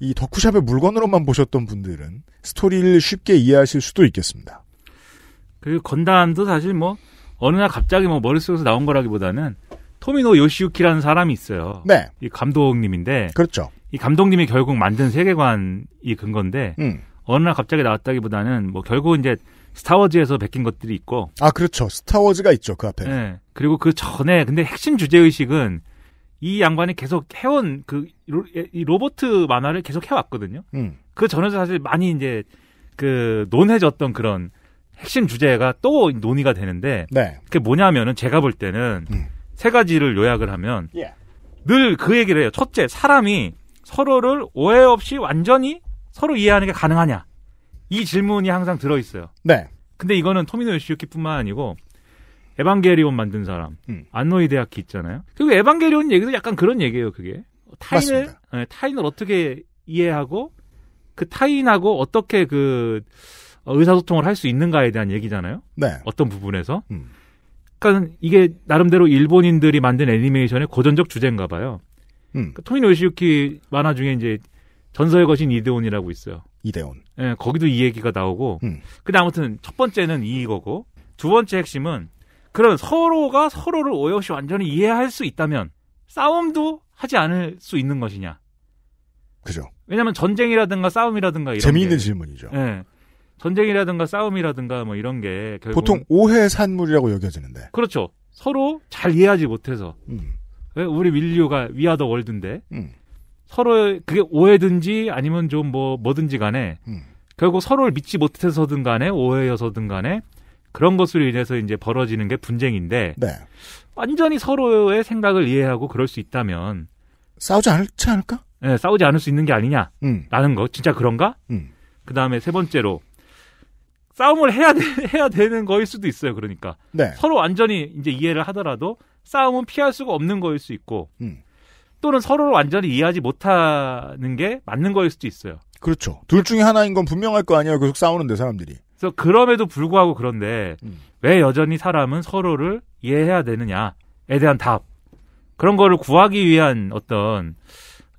이 덕후샵의 물건으로만 보셨던 분들은 스토리를 쉽게 이해하실 수도 있겠습니다. 그 건담도 사실 뭐 어느 날 갑자기 뭐 머릿속에서 나온 거라기보다는 토미노 요시유키라는 사람이 있어요. 네. 이 감독님인데. 그렇죠. 이 감독님이 결국 만든 세계관이 근건데 음. 어느 날 갑자기 나왔다기보다는 뭐 결국 이제 스타워즈에서 베낀 것들이 있고. 아 그렇죠. 스타워즈가 있죠 그 앞에. 네. 그리고 그 전에 근데 핵심 주제 의식은 이 양반이 계속 해온 그 로버트 만화를 계속 해왔거든요. 음. 그 전에도 사실 많이 이제 그 논해졌던 그런 핵심 주제가 또 논의가 되는데 네. 그게 뭐냐면은 제가 볼 때는 음. 세 가지를 요약을 하면 yeah. 예. 늘 그 얘기를 해요. 첫째, 사람이 서로를 오해 없이 완전히 서로 이해하는 게 가능하냐? 이 질문이 항상 들어 있어요. 네. 근데 이거는 토미노 요시유키뿐만 아니고 에반게리온 만든 사람, 음. 안노이 대학기 있잖아요. 그리고 에반게리온 얘기도 약간 그런 얘기예요, 그게. 타인을, 네, 타인을 어떻게 이해하고, 그 타인하고 어떻게 그, 의사소통을 할 수 있는가에 대한 얘기잖아요. 네. 어떤 부분에서. 음. 그러니까 이게 나름대로 일본인들이 만든 애니메이션의 고전적 주제인가 봐요. 음. 그러니까 니 토미노 시유키 만화 중에 이제 전설의 거신 이데온이라고 있어요. 이데온. 예, 거기도 이 얘기가 나오고. 음. 근데 아무튼 첫 번째는 이거고 두 번째 핵심은 그럼 서로가 서로를 오해 없이 완전히 이해할 수 있다면 싸움도 하지 않을 수 있는 것이냐. 그죠. 왜냐하면 전쟁이라든가 싸움이라든가 이런 재미있는 게, 질문이죠. 예. 전쟁이라든가 싸움이라든가 뭐 이런 게 보통 오해 산물이라고 여겨지는데. 그렇죠. 서로 잘 이해하지 못해서 음. 왜 우리 밀류가 위아더 월드인데 음. 서로 그게 오해든지 아니면 좀 뭐 뭐든지 간에 음. 결국 서로를 믿지 못해서든 간에 오해여서든 간에 그런 것으로 인해서 이제 벌어지는 게 분쟁인데 네. 완전히 서로의 생각을 이해하고 그럴 수 있다면 싸우지 않지 않을까? 네, 싸우지 않을 수 있는 게 아니냐라는 음. 거 진짜 그런가? 음. 그 다음에 세 번째로 싸움을 해야 되, 해야 되는 거일 수도 있어요. 그러니까 네. 서로 완전히 이제 이해를 하더라도 싸움은 피할 수가 없는 거일 수 있고 음. 또는 서로를 완전히 이해하지 못하는 게 맞는 거일 수도 있어요. 그렇죠. 둘 중에 하나인 건 분명할 거 아니에요. 계속 싸우는데 사람들이. 그래서 그럼에도 불구하고 그런데 음. 왜 여전히 사람은 서로를 이해해야 되느냐에 대한 답 그런 거를 구하기 위한 어떤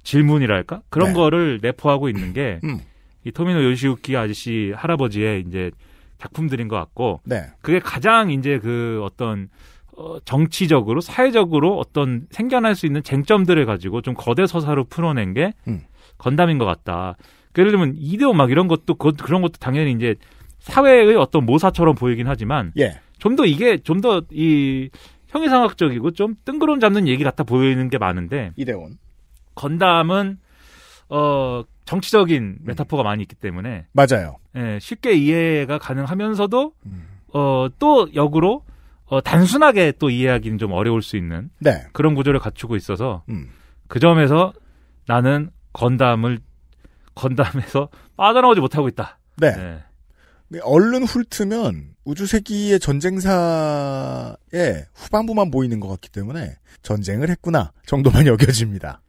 질문이랄까 그런 네. 거를 내포하고 있는 게이 음. 토미노 요시우키 아저씨 할아버지의 이제 작품들인 것 같고 네. 그게 가장 이제 그 어떤 어, 정치적으로 사회적으로 어떤 생겨날 수 있는 쟁점들을 가지고 좀 거대 서사로 풀어낸 게 음. 건담인 것 같다. 그러니까 예를 들면 이데오 막 이런 것도 그, 그런 것도 당연히 이제 사회의 어떤 모사처럼 보이긴 하지만 예. 좀더 이게 좀 더 이 형이상학적이고 좀 뜬구름 잡는 얘기 같아 보이는 게 많은데 이대원 건담은 어 정치적인 음. 메타포가 음. 많이 있기 때문에 맞아요. 예, 쉽게 이해가 가능하면서도 음. 어또 역으로 어 단순하게 또 이해하기는 좀 어려울 수 있는 네. 그런 구조를 갖추고 있어서 음. 그 점에서 나는 건담을 건담에서 빠져나오지 못하고 있다. 네. 예. 네, 얼른 훑으면 우주세기의 전쟁사의 후반부만 보이는 것 같기 때문에 전쟁을 했구나 정도만 여겨집니다.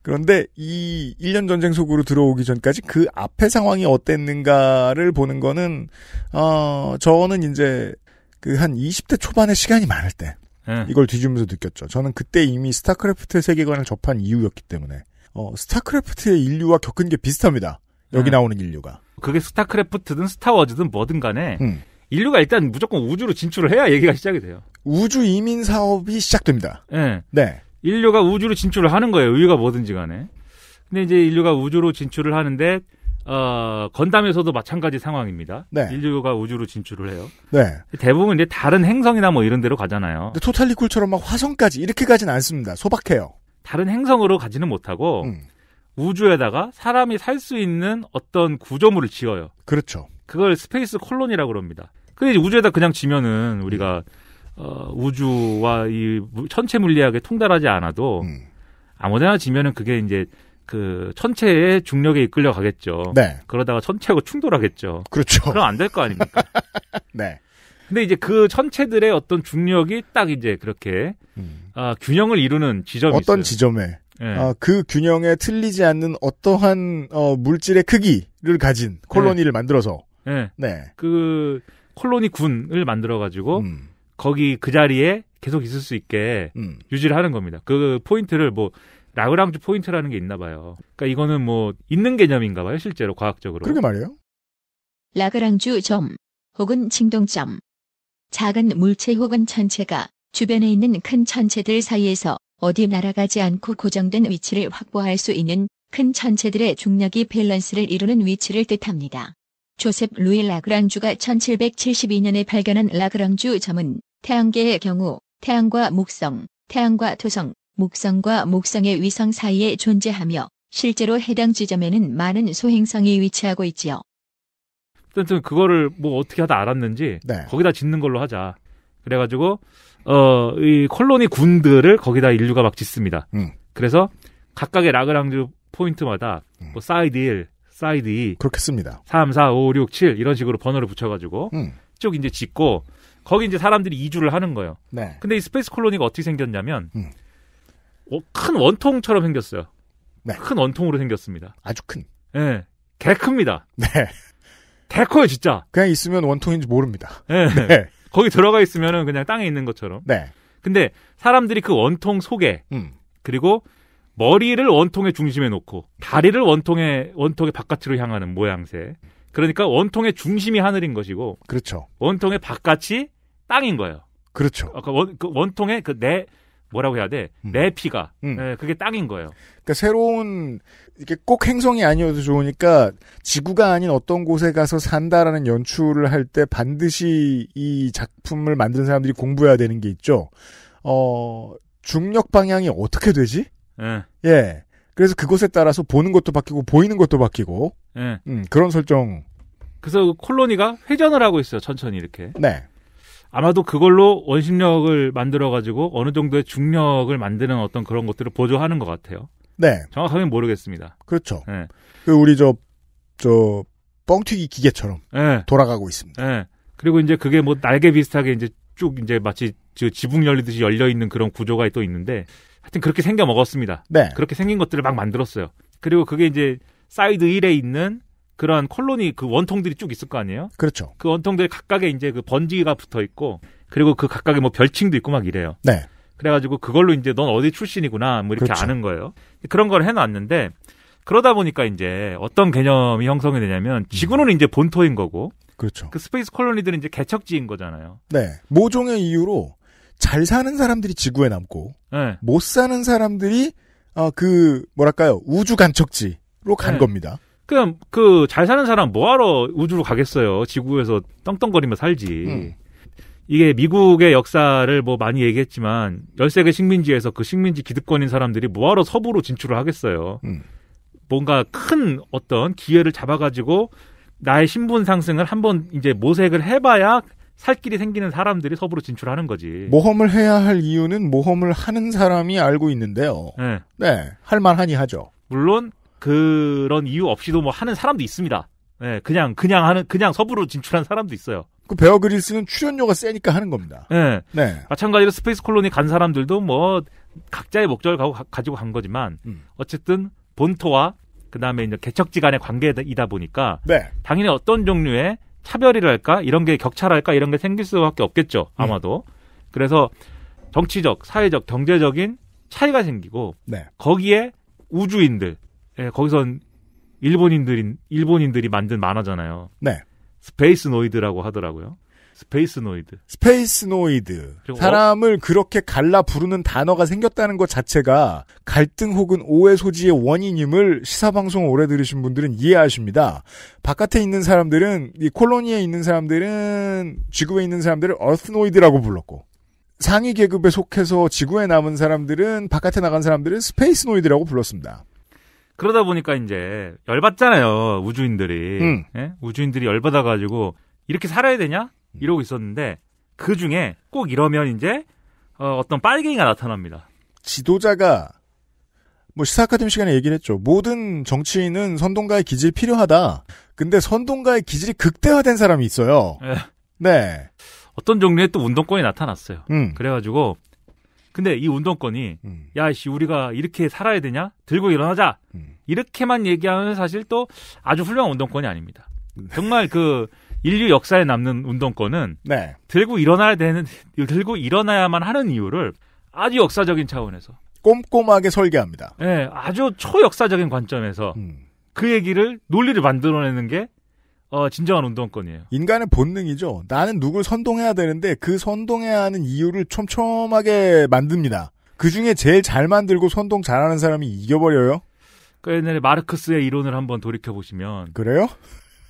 그런데 이 1년 전쟁 속으로 들어오기 전까지 그앞에 상황이 어땠는가를 보는 거는, 어, 저는 이제 그 한 20대 초반의 시간이 많을 때 예. 이걸 뒤집으면서 느꼈죠. 저는 그때 이미 스타크래프트 세계관을 접한 이유였기 때문에, 어, 스타크래프트의 인류와 겪은 게 비슷합니다. 여기 예. 나오는 인류가. 그게 스타크래프트든 스타워즈든 뭐든 간에 음. 인류가 일단 무조건 우주로 진출을 해야 얘기가 시작이 돼요. 우주 이민 사업이 시작됩니다. 네. 네. 인류가 우주로 진출을 하는 거예요. 이유가 뭐든지 간에. 근데 이제 인류가 우주로 진출을 하는데 어, 건담에서도 마찬가지 상황입니다. 네. 인류가 우주로 진출을 해요. 네. 대부분 이제 다른 행성이나 뭐 이런 데로 가잖아요. 근데 토탈리쿨처럼 막 화성까지 이렇게 가진 않습니다. 소박해요. 다른 행성으로 가지는 못하고 음. 우주에다가 사람이 살 수 있는 어떤 구조물을 지어요. 그렇죠. 그걸 스페이스 콜론이라고 그럽니다. 근데 우주에다 그냥 지면은 우리가 음. 어, 우주와 이 천체 물리학에 통달하지 않아도 음. 아무데나 지면은 그게 이제 그 천체의 중력에 이끌려 가겠죠. 네. 그러다가 천체하고 충돌하겠죠. 그렇죠. 그럼 안 될 거 아닙니까? 네. 근데 이제 그 천체들의 어떤 중력이 딱 이제 그렇게 음. 아, 균형을 이루는 지점이 어떤 있어요. 지점에 네. 어, 그 균형에 틀리지 않는 어떠한 어, 물질의 크기를 가진 콜로니를 네. 만들어서 예. 네. 그 콜로니 군을 만들어 가지고 음. 거기 그 자리에 계속 있을 수 있게 음. 유지를 하는 겁니다. 그 포인트를 뭐 라그랑주 포인트라는 게 있나 봐요. 그러니까 이거는 뭐 있는 개념인가 봐요, 실제로 과학적으로. 그러게 말이요 라그랑주 점 혹은 진동점 작은 물체 혹은 천체가 주변에 있는 큰 천체들 사이에서 어디 날아가지 않고 고정된 위치를 확보할 수 있는 큰 천체들의 중력이 밸런스를 이루는 위치를 뜻합니다. 조셉 루이 라그랑주가 1772년에 발견한 라그랑주 점은 태양계의 경우 태양과 목성, 태양과 토성, 목성과 목성의 위성 사이에 존재하며 실제로 해당 지점에는 많은 소행성이 위치하고 있지요. 아무튼 그거를 뭐 어떻게 하다 알았는지 네. 거기다 짓는 걸로 하자. 그래가지고 어, 이 콜로니 군들을 거기다 인류가 막 짓습니다. 음. 그래서 각각의 라그랑주 포인트마다 음. 뭐 사이드 1, 사이드 2. 그렇게 씁니다. 3, 4, 5, 6, 7 이런 식으로 번호를 붙여가지고 음. 쭉 이제 짓고 거기 이제 사람들이 이주를 하는 거예요. 네. 근데 이 스페이스 콜로니가 어떻게 생겼냐면 음. 어, 큰 원통처럼 생겼어요. 네. 큰 원통으로 생겼습니다. 아주 큰. 예. 네. 개 큽니다. 네. 개 커요, 진짜. 그냥 있으면 원통인지 모릅니다. 예. 네. 네. 거기 들어가 있으면은 그냥 땅에 있는 것처럼. 네. 근데 사람들이 그 원통 속에 음. 그리고 머리를 원통의 중심에 놓고 다리를 원통의 원통의 바깥으로 향하는 모양새. 그러니까 원통의 중심이 하늘인 것이고. 그렇죠. 원통의 바깥이 땅인 거예요. 그렇죠. 원, 그 원통의 그내 뭐라고 해야 돼? 음. 내피가 음. 네, 그게 땅인 거예요. 그러니까 새로운 이게 꼭 행성이 아니어도 좋으니까 지구가 아닌 어떤 곳에 가서 산다라는 연출을 할 때 반드시 이 작품을 만드는 사람들이 공부해야 되는 게 있죠. 어 중력 방향이 어떻게 되지? 네. 예. 그래서 그것에 따라서 보는 것도 바뀌고 보이는 것도 바뀌고 네. 음, 그런 설정. 그래서 그 콜로니가 회전을 하고 있어요. 천천히 이렇게. 네. 아마도 그걸로 원심력을 만들어 가지고 어느 정도의 중력을 만드는 어떤 그런 것들을 보조하는 것 같아요. 네. 정확하게 모르겠습니다. 그렇죠. 네. 그 우리 저 저 뻥튀기 기계처럼 네. 돌아가고 있습니다. 네. 그리고 이제 그게 뭐 날개 비슷하게 이제 쭉 이제 마치 지붕 열리듯이 열려 있는 그런 구조가 또 있는데 하여튼 그렇게 생겨 먹었습니다. 네. 그렇게 생긴 것들을 막 만들었어요. 그리고 그게 이제 사이드 1에 있는 그런컬러니그 원통들이 쭉 있을 거 아니에요? 그렇죠. 그 원통들이 각각의 이제 그번지가 붙어 있고 그리고 그 각각의 뭐 별칭도 있고 막 이래요. 네. 그래가지고 그걸로 이제 넌 어디 출신이구나 뭐 이렇게 그렇죠. 아는 거예요. 그런 걸 해놨는데 그러다 보니까 이제 어떤 개념이 형성이 되냐면 음. 지구는 이제 본토인 거고 그렇죠. 그 스페이스 컬러니들은 이제 개척지인 거잖아요. 네. 모종의 이유로 잘 사는 사람들이 지구에 남고 네. 못 사는 사람들이 어, 그 뭐랄까요 우주 간척지로 간 네. 겁니다. 그냥 그잘 사는 사람 뭐하러 우주로 가겠어요? 지구에서 떵떵거리며 살지. 음. 이게 미국의 역사를 뭐 많이 얘기했지만 열세개 식민지에서 그 식민지 기득권인 사람들이 뭐하러 서부로 진출을 하겠어요. 음. 뭔가 큰 어떤 기회를 잡아가지고 나의 신분 상승을 한번 이제 모색을 해봐야 살 길이 생기는 사람들이 서부로 진출하는 거지. 모험을 해야 할 이유는 모험을 하는 사람이 알고 있는데요. 네. 네. 할 만하니 하죠. 물론 그런 이유 없이도 뭐 하는 사람도 있습니다. 네, 그냥 그냥 하는 그냥 서부로 진출한 사람도 있어요. 그 베어 그릴스는 출연료가 세니까 하는 겁니다. 네. 네. 마찬가지로 스페이스 콜로니 간 사람들도 뭐 각자의 목적을 가, 지고간 거지만 음. 어쨌든 본토와 그다음에 이제 개척지 간의 관계이다 보니까 네. 당연히 어떤 종류의 차별이랄까 이런 게 격차랄까 이런 게 생길 수밖에 없겠죠 아마도 음. 그래서 정치적 사회적 경제적인 차이가 생기고 네. 거기에 우주인들 예, 거기선 일본인들이 일본인들이 만든 만화잖아요. 네. 스페이스 노이드라고 하더라고요. 스페이스 노이드. 스페이스 노이드. 어? 사람을 어? 그렇게 갈라 부르는 단어가 생겼다는 것 자체가 갈등 혹은 오해 소지의 원인임을 시사방송 오래 들으신 분들은 이해하십니다. 바깥에 있는 사람들은, 이 콜로니에 있는 사람들은 지구에 있는 사람들을 어스노이드라고 불렀고, 상위 계급에 속해서 지구에 남은 사람들은 바깥에 나간 사람들은 스페이스 노이드라고 불렀습니다. 그러다 보니까 이제 열받잖아요 우주인들이 음. 예? 우주인들이 열받아가지고 이렇게 살아야 되냐 이러고 있었는데 그 중에 꼭 이러면 이제 어, 떤 빨갱이가 나타납니다. 지도자가 뭐 시사 아카데미 시간에 얘기를 했죠. 모든 정치인은 선동가의 기질이 필요하다. 근데 선동가의 기질이 극대화된 사람이 있어요. 예. 네. 어떤 종류의 또 운동권이 나타났어요. 음. 그래가지고 근데 이 운동권이 음. 야씨 우리가 이렇게 살아야 되냐? 들고 일어나자. 음. 이렇게만 얘기하면 사실 또 아주 훌륭한 운동권이 아닙니다. 네. 정말 그 인류 역사에 남는 운동권은 네. 들고 일어나야 되는 들고 일어나야만 하는 이유를 아주 역사적인 차원에서 꼼꼼하게 설계합니다. 네, 아주 초역사적인 관점에서 음. 그 얘기를 논리를 만들어내는 게 어, 진정한 운동권이에요. 인간의 본능이죠. 나는 누굴 선동해야 되는데 그 선동해야 하는 이유를 촘촘하게 만듭니다. 그 중에 제일 잘 만들고 선동 잘하는 사람이 이겨버려요. 그 옛날에 마르크스의 이론을 한번 돌이켜 보시면 그래요?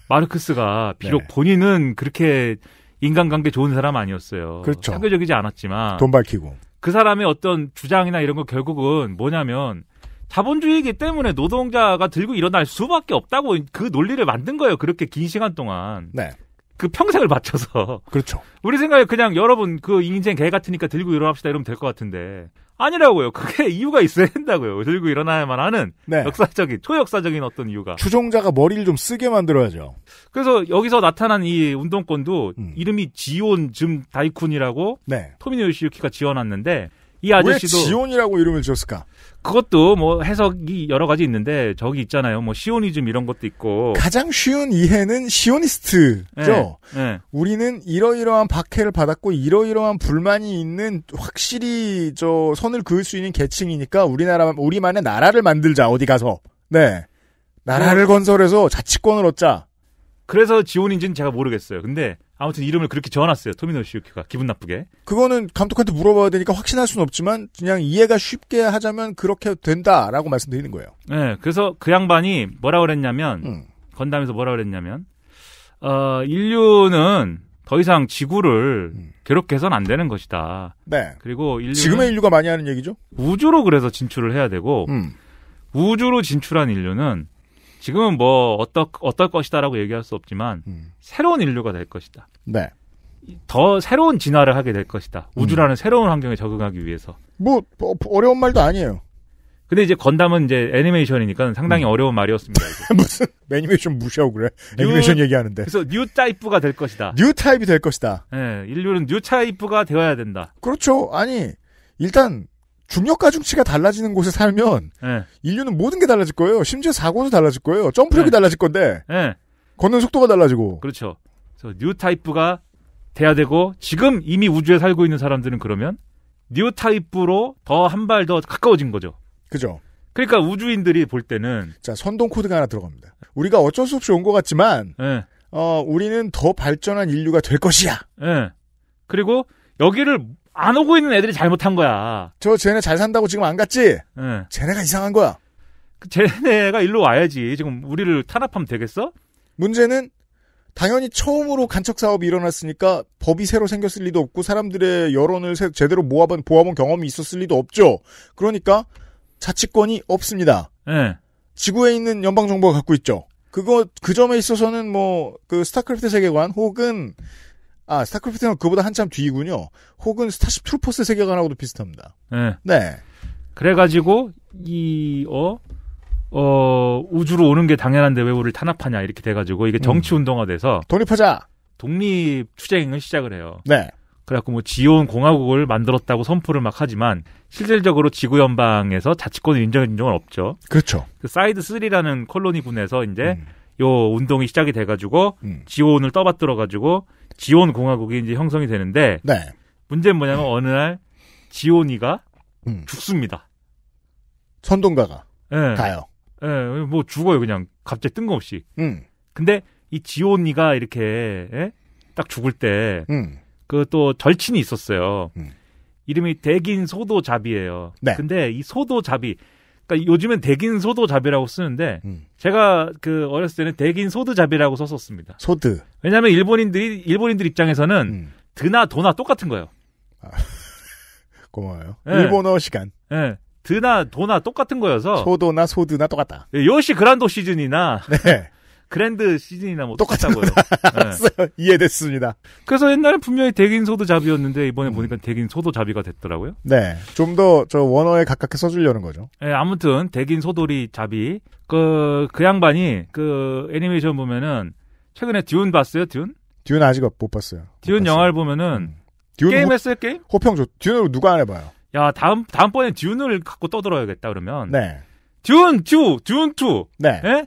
마르크스가 비록 네. 본인은 그렇게 인간관계 좋은 사람 아니었어요. 그렇죠. 사교적이지 않았지만 돈 밝히고 그 사람의 어떤 주장이나 이런 거 결국은 뭐냐면 자본주의이기 때문에 노동자가 들고 일어날 수밖에 없다고 그 논리를 만든 거예요. 그렇게 긴 시간 동안. 네. 그 평생을 바쳐서. 그렇죠. 우리 생각에 그냥 여러분 그 인생 개 같으니까 들고 일어납시다 이러면 될 것 같은데. 아니라고요. 그게 이유가 있어야 된다고요. 들고 일어나야만 하는 네. 역사적인 초역사적인 어떤 이유가 추종자가 머리를 좀 쓰게 만들어야죠. 그래서 여기서 나타난 이 운동권도 음. 이름이 지온 즘 다이쿤이라고 네. 토미노 요시유키가 지어놨는데 이 아저씨도 왜 지온이라고 이름을 지었을까? 그것도 뭐 해석이 여러 가지 있는데 저기 있잖아요. 뭐 시오니즘 이런 것도 있고 가장 쉬운 이해는 시오니스트죠. 네, 네. 우리는 이러이러한 박해를 받았고 이러이러한 불만이 있는 확실히 저 선을 그을 수 있는 계층이니까 우리나라 우리만의 나라를 만들자 어디 가서 네 나라를 네. 건설해서 자치권을 얻자. 그래서 지원인지는 제가 모르겠어요. 근데 아무튼 이름을 그렇게 지어놨어요. 토미노 시유키가 기분 나쁘게. 그거는 감독한테 물어봐야 되니까 확신할 수는 없지만 그냥 이해가 쉽게 하자면 그렇게 된다라고 말씀드리는 거예요. 네, 그래서 그 양반이 뭐라 그랬냐면 음. 건담에서 뭐라 그랬냐면 어, 인류는 더 이상 지구를 음. 괴롭게 선안 되는 것이다. 네. 그리고 인류 지금의 인류가 많이 하는 얘기죠. 우주로 그래서 진출을 해야 되고 음. 우주로 진출한 인류는 지금은 뭐 어떠 어떨 것이다라고 얘기할 수 없지만 음. 새로운 인류가 될 것이다. 네. 더 새로운 진화를 하게 될 것이다. 음. 우주라는 음. 새로운 환경에 적응하기 위해서. 뭐 어, 어려운 말도 아니에요. 근데 이제 건담은 이제 애니메이션이니까 상당히 음. 어려운 말이었습니다. 무슨 애니메이션 무시하고 그래? 애니메이션 뉴, 얘기하는데. 그래서 뉴 타입부가 될 것이다. 뉴 타입이 될 것이다. 예, 네, 인류는 뉴 타입부가 되어야 된다. 그렇죠. 아니 일단 중력 가중치가 달라지는 곳에 살면 네. 인류는 모든 게 달라질 거예요. 심지어 사고도 달라질 거예요. 점프력이 네. 달라질 건데 네. 걷는 속도가 달라지고 그렇죠. 그래서 뉴 타입부가 돼야 되고 지금 이미 우주에 살고 있는 사람들은 그러면 뉴 타입부로 더 한 발 더 가까워진 거죠. 그죠. 그러니까 우주인들이 볼 때는 자 선동 코드가 하나 들어갑니다. 우리가 어쩔 수 없이 온 것 같지만 어, 우리는 더 발전한 인류가 될 것이야. 예. 그리고 여기를 안 오고 있는 애들이 잘못한 거야. 저 쟤네 잘 산다고 지금 안 갔지? 응. 예. 쟤네가 이상한 거야. 그 쟤네가 일로 와야지. 지금 우리를 탄압하면 되겠어? 문제는 당연히 처음으로 간척 사업이 일어났으니까 법이 새로 생겼을 리도 없고 사람들의 여론을 제대로 모아본 보아본 경험이 있었을 리도 없죠. 그러니까 자치권이 없습니다. 네. 지구에 있는 연방 정부가 갖고 있죠. 그거 그 점에 있어서는 뭐 그 스타크래프트 세계관 혹은 아, 스타크래프트는 그보다 한참 뒤이군요. 혹은 스타쉽 트루퍼스 세계관하고도 비슷합니다. 네. 네. 그래가지고, 이, 어, 어, 우주로 오는 게 당연한데 왜 우리를 탄압하냐, 이렇게 돼가지고, 이게 음. 정치 운동화 돼서. 독립하자! 독립 투쟁을 시작을 해요. 네. 그래갖고 뭐 지온 공화국을 만들었다고 선포를 막 하지만 실질적으로 지구 연방에서 자치권을 인정해 준 적은 없죠. 그렇죠. 그 사이드 3라는 컬러니군에서 이제 음. 요 운동이 시작이 돼가지고 음. 지온을 떠받들어가지고 지온 공화국이 이제 형성이 되는데 네. 문제는 뭐냐면 음. 어느 날 지온이가 음. 죽습니다. 선동가가 네. 가요. 예, 네, 뭐 죽어요 그냥 갑자기 뜬금없이. 음. 근데 이 지온이가 이렇게 예? 딱 죽을 때 그또 음. 절친이 있었어요. 음. 이름이 대긴 소도잡이예요. 네. 근데 이 소도잡이 그러니까 요즘엔 대긴 소도잡이라고 쓰는데 음. 제가 그 어렸을 때는 대긴 소드잡이라고 썼었습니다. 소드. 왜냐하면 일본인들이 일본인들 입장에서는 음. 드나 도나 똑같은 거예요. 아, 고마워요. 네. 일본어 시간. 네. 드나 도나 똑같은 거여서 소도나 소드나 똑같다. 예, 요시 그란도 시즌이나 네. 그랜드 시즌이나 뭐 똑같다고요. 네. 알았어요. 네. 이해됐습니다. 그래서 옛날엔 분명히 대긴 소도잡이였는데 이번에 음. 보니까 대긴 소도잡이가 됐더라고요. 네. 좀 더 저 원어에 가깝게 써주려는 거죠. 네, 아무튼 대긴 소돌이 잡이 그, 그 양반이 그 애니메이션 보면은 최근에 듀온 봤어요, 듀온? 듀온 아직 못 봤어요. 듀온 영화를 보면은 음. 게임 호, 했어요, 게임? 호평 좋. 듀온을 누가 안 해봐요? 야, 다음, 다음번에 듀온을 갖고 떠들어야겠다, 그러면. 네. 듀온 2, 듀온 2. 네. 네?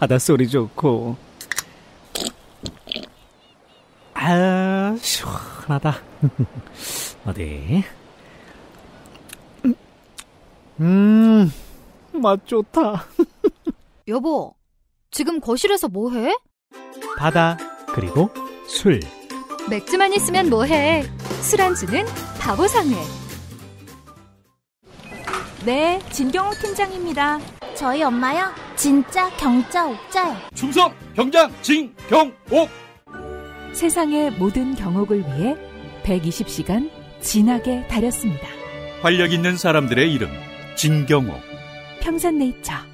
바닷소리 좋고 아 시원하다 어디 음 맛 좋다 여보 지금 거실에서 뭐해? 바다 그리고 술 맥주만 있으면 뭐해 술안주는 바보상회 네 진경호 팀장입니다 저희 엄마요? 진짜 경자 옥자요. 충성 경자 진경옥. 세상의 모든 경옥을 위해 120시간 진하게 다렸습니다. 활력 있는 사람들의 이름 진경옥. 평산네이처.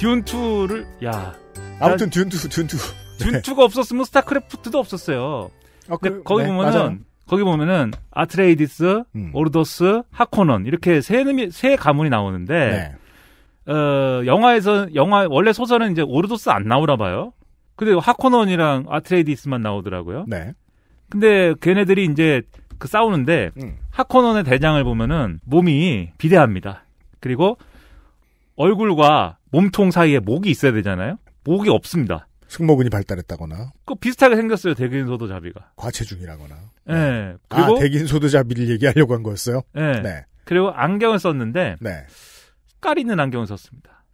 듀온 2를 야 아무튼 난, 듀온 2듀2 네. 2가 없었으면 스타크래프트도 없었어요. 아, 근데 그, 거기 네, 보면은 맞아요. 거기 보면은 아트레이디스, 음. 오르도스, 하코넌 이렇게 세세 가문이 나오는데 네. 어 영화에서 영화 원래 소설은 이제 오르도스 안 나오나 봐요. 근데 하코넌이랑 아트레이디스만 나오더라고요. 네. 근데 걔네들이 이제 그 싸우는데 음. 하코넌의 대장을 보면은 몸이 비대합니다. 그리고 얼굴과 몸통 사이에 목이 있어야 되잖아요. 목이 없습니다. 승모근이 발달했다거나. 그 비슷하게 생겼어요. 대긴 소도잡이가. 과체중이라거나. 네. 네. 그리고 아, 대긴 소도잡이를 얘기하려고 한 거였어요? 네. 네. 그리고 안경을 썼는데 네. 색깔 있는 안경을 썼습니다.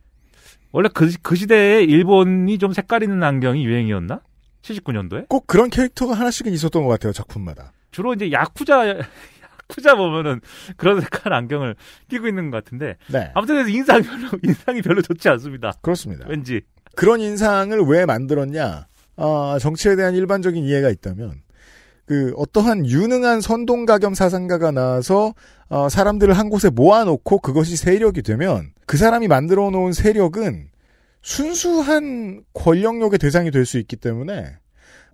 원래 그, 그 시대에 일본이 좀 색깔 있는 안경이 유행이었나? 79년도에? 꼭 그런 캐릭터가 하나씩은 있었던 것 같아요, 작품마다. 주로 이제 야쿠자 투자 보면은 그런 색깔 안경을 끼고 있는 것 같은데 네. 아무튼 그래서 인상 별로 인상이 별로 좋지 않습니다. 그렇습니다. 왠지 그런 인상을 왜 만들었냐? 어, 정치에 대한 일반적인 이해가 있다면 그 어떠한 유능한 선동가겸 사상가가 나와서 어, 사람들을 한 곳에 모아놓고 그것이 세력이 되면 그 사람이 만들어 놓은 세력은 순수한 권력욕의 대상이 될 수 있기 때문에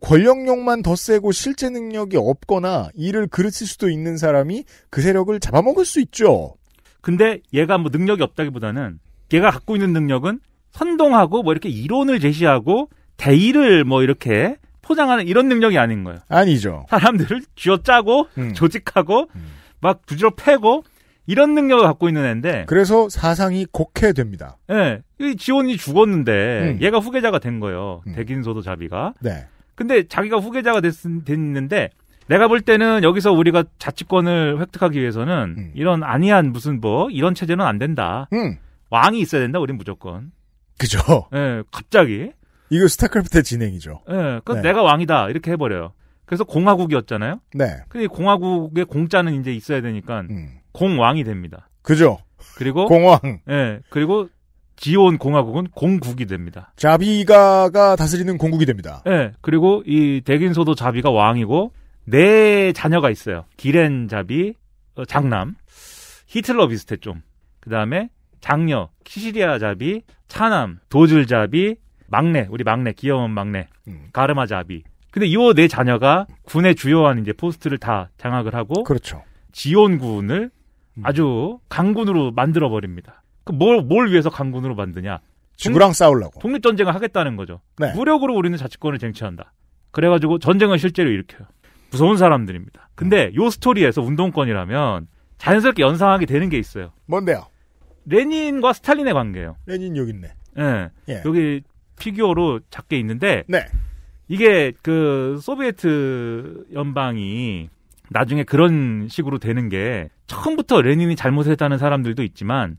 권력욕만 더 세고 실제 능력이 없거나 일을 그르칠 수도 있는 사람이 그 세력을 잡아먹을 수 있죠. 근데 얘가 뭐 능력이 없다기보다는 얘가 갖고 있는 능력은 선동하고 뭐 이렇게 이론을 제시하고 대의를 뭐 이렇게 포장하는 이런 능력이 아닌 거예요. 아니죠. 사람들을 쥐어짜고 음. 조직하고 음. 막 두드러 패고 이런 능력을 갖고 있는 애인데 그래서 사상이 곡해됩니다. 네, 예, 지원이 죽었는데 음. 얘가 후계자가 된 거예요. 음. 백인소도자비가 네. 근데 자기가 후계자가 됐, 됐는데 내가 볼 때는 여기서 우리가 자치권을 획득하기 위해서는 음. 이런 아니한 무슨 뭐 이런 체제는 안 된다. 음. 왕이 있어야 된다. 우린 무조건. 그죠. 예, 갑자기. 이거 스타크래프트의 진행이죠. 예, 네, 그 네. 내가 왕이다 이렇게 해버려요. 그래서 공화국이었잖아요. 네. 근데 공화국의 공자는 이제 있어야 되니까 음. 공왕이 됩니다. 그죠. 그리고 공왕. 예, 그리고 지온 공화국은 공국이 됩니다. 자비가가 다스리는 공국이 됩니다. 네, 그리고 이대인소도 자비가 왕이고 네 자녀가 있어요. 기렌 자비 어, 장남 히틀러 비슷해 좀. 그 다음에 장녀 키시리아 자비 차남 도질 자비 막내 우리 막내 귀여운 막내 음. 가르마 자비. 근데 이네 자녀가 군의 주요한 이제 포스트를 다 장악을 하고 그렇죠. 지온군을 음. 아주 강군으로 만들어 버립니다. 뭘, 뭘 위해서 강군으로 만드냐? 지구랑 싸우려고. 독립전쟁을 하겠다는 거죠. 네. 무력으로 우리는 자치권을 쟁취한다. 그래가지고 전쟁을 실제로 일으켜요. 무서운 사람들입니다. 근데 음. 요 스토리에서 운동권이라면 자연스럽게 연상하게 되는 게 있어요. 뭔데요? 레닌과 스탈린의 관계예요. 레닌 여기 있네. 네. 예. 여기 피규어로 작게 있는데 네. 이게 그 소비에트 연방이 나중에 그런 식으로 되는 게 처음부터 레닌이 잘못했다는 사람들도 있지만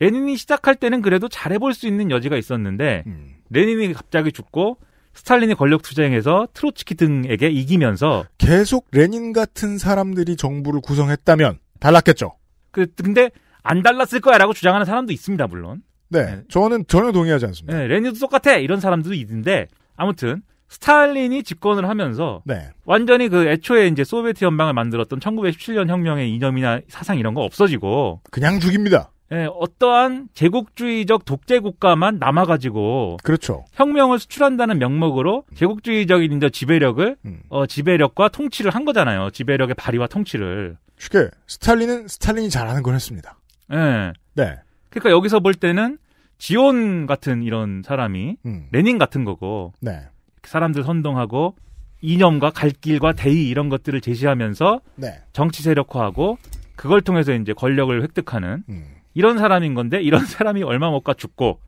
레닌이 시작할 때는 그래도 잘해볼 수 있는 여지가 있었는데 음. 레닌이 갑자기 죽고 스탈린이 권력 투쟁에서 트로츠키 등에게 이기면서 계속 레닌 같은 사람들이 정부를 구성했다면 달랐겠죠. 그 근데 안 달랐을 거야라고 주장하는 사람도 있습니다, 물론. 네, 네. 저는 전혀 동의하지 않습니다. 네, 레닌도 똑같아 이런 사람들도 있는데 아무튼 스탈린이 집권을 하면서 네. 완전히 그 애초에 이제 소비에트 연방을 만들었던 1917년 혁명의 이념이나 사상 이런 거 없어지고 그냥 죽입니다. 예, 어떠한 제국주의적 독재 국가만 남아가지고 그렇죠. 혁명을 수출한다는 명목으로 제국주의적인 이제 지배력을 음. 어, 지배력과 통치를 한 거잖아요. 지배력의 발휘와 통치를 쉽게 스탈린은 스탈린이 잘하는 걸 했습니다. 예. 네. 그러니까 여기서 볼 때는 지온 같은 이런 사람이 음. 레닌 같은 거고 네. 사람들 선동하고 이념과 갈 길과 대의 이런 것들을 제시하면서 네. 정치 세력화하고 그걸 통해서 이제 권력을 획득하는 음. 이런 사람인 건데 이런 사람이 얼마 못 가 죽고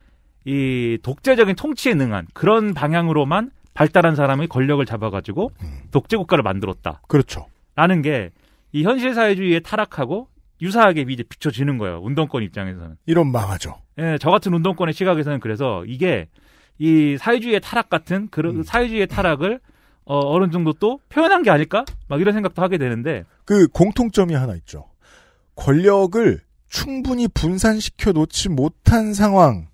이 독재적인 통치에 능한 그런 방향으로만 발달한 사람의 권력을 잡아가지고 음. 독재 국가를 만들었다. 그렇죠. 라는 게 이 현실 사회주의에 타락하고 유사하게 이제 비춰지는 거예요. 운동권 입장에서는. 이런 망하죠. 예, 저 같은 운동권의 시각에서는 그래서 이게 이 사회주의의 타락 같은 그런 음. 사회주의의 타락을 어, 어느 정도 또 표현한 게 아닐까? 막 이런 생각도 하게 되는데 그 공통점이 하나 있죠. 권력을 충분히 분산시켜 놓지 못한 상황에서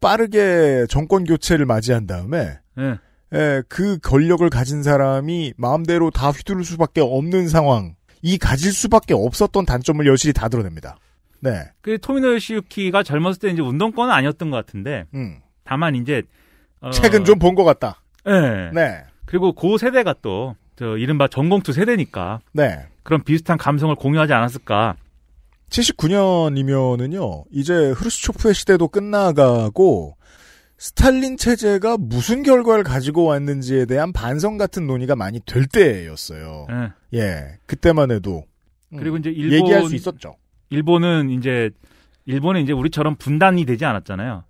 빠르게 정권 교체를 맞이한 다음에 네. 예, 그 권력을 가진 사람이 마음대로 다 휘두를 수밖에 없는 상황, 이 가질 수밖에 없었던 단점을 여실히 다 드러냅니다. 네. 그 토미노 요시유키가 젊었을 때 이제 운동권은 아니었던 것 같은데, 음. 다만 이제 어... 책은 좀 본 것 같다. 네. 네. 그리고 그 세대가 또 이른바 전공투 세대니까, 네. 그런 비슷한 감성을 공유하지 않았을까. 79년이면은요, 이제 흐르스초프의 시대도 끝나가고, 스탈린 체제가 무슨 결과를 가지고 왔는지에 대한 반성 같은 논의가 많이 될 때였어요. 네. 예, 그때만 해도. 음, 그리고 음, 이제 일본. 얘기할 수 있었죠. 일본은 이제, 일본은 이제 우리처럼 분단이 되지 않았잖아요.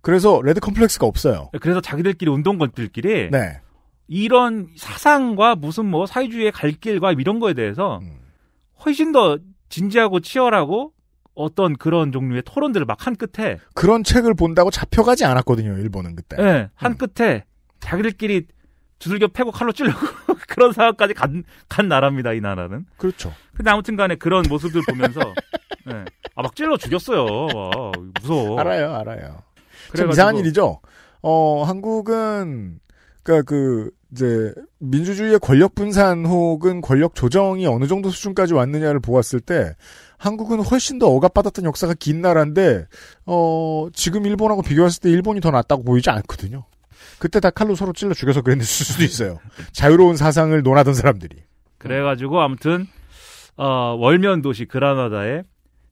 그래서 레드 컴플렉스가 없어요. 그래서 자기들끼리 운동권들끼리. 네. 이런 사상과 무슨 뭐 사회주의의 갈 길과 이런 거에 대해서 음. 훨씬 더 진지하고 치열하고 어떤 그런 종류의 토론들을 막 한 끝에 그런 책을 본다고 잡혀가지 않았거든요 일본은 그때 네, 한 음. 끝에 자기들끼리 주들겨 패고 칼로 찔려고 그런 상황까지 간, 간 나라입니다 이 나라는 그렇죠 근데 아무튼간에 그런 모습들 보면서 네. 예. 아막 찔러 죽였어요 와, 아, 무서워 알아요 알아요 그래가지고, 이상한 일이죠 어 한국은 그러니까 그 이제 민주주의의 권력 분산 혹은 권력 조정이 어느 정도 수준까지 왔느냐를 보았을 때 한국은 훨씬 더 억압받았던 역사가 긴 나라인데 어 지금 일본하고 비교했을 때 일본이 더 낫다고 보이지 않거든요. 그때 다 칼로 서로 찔러 죽여서 그랬을 수도 있어요. 자유로운 사상을 논하던 사람들이. 그래가지고 아무튼 어, 월면 도시 그라나다에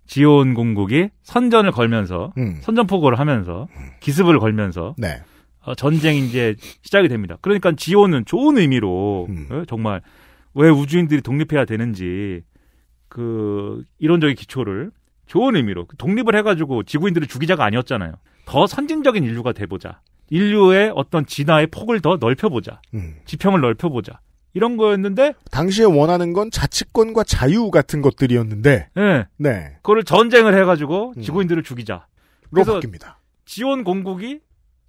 지온 공국이 선전을 걸면서 음. 선전포고를 하면서 음. 기습을 걸면서 네. 어, 전쟁이 이제 시작이 됩니다. 그러니까 지오는 좋은 의미로 음. 어, 정말 왜 우주인들이 독립해야 되는지 그 이론적인 기초를 좋은 의미로 독립을 해가지고 지구인들을 죽이자가 아니었잖아요. 더 선진적인 인류가 돼보자. 인류의 어떤 진화의 폭을 더 넓혀보자. 음. 지평을 넓혀보자. 이런 거였는데 당시에 원하는 건 자치권과 자유 같은 것들이었는데 네, 네. 그거를 전쟁을 해가지고 음. 지구인들을 음. 죽이자. 로래서 바뀝니다. 지원 공국이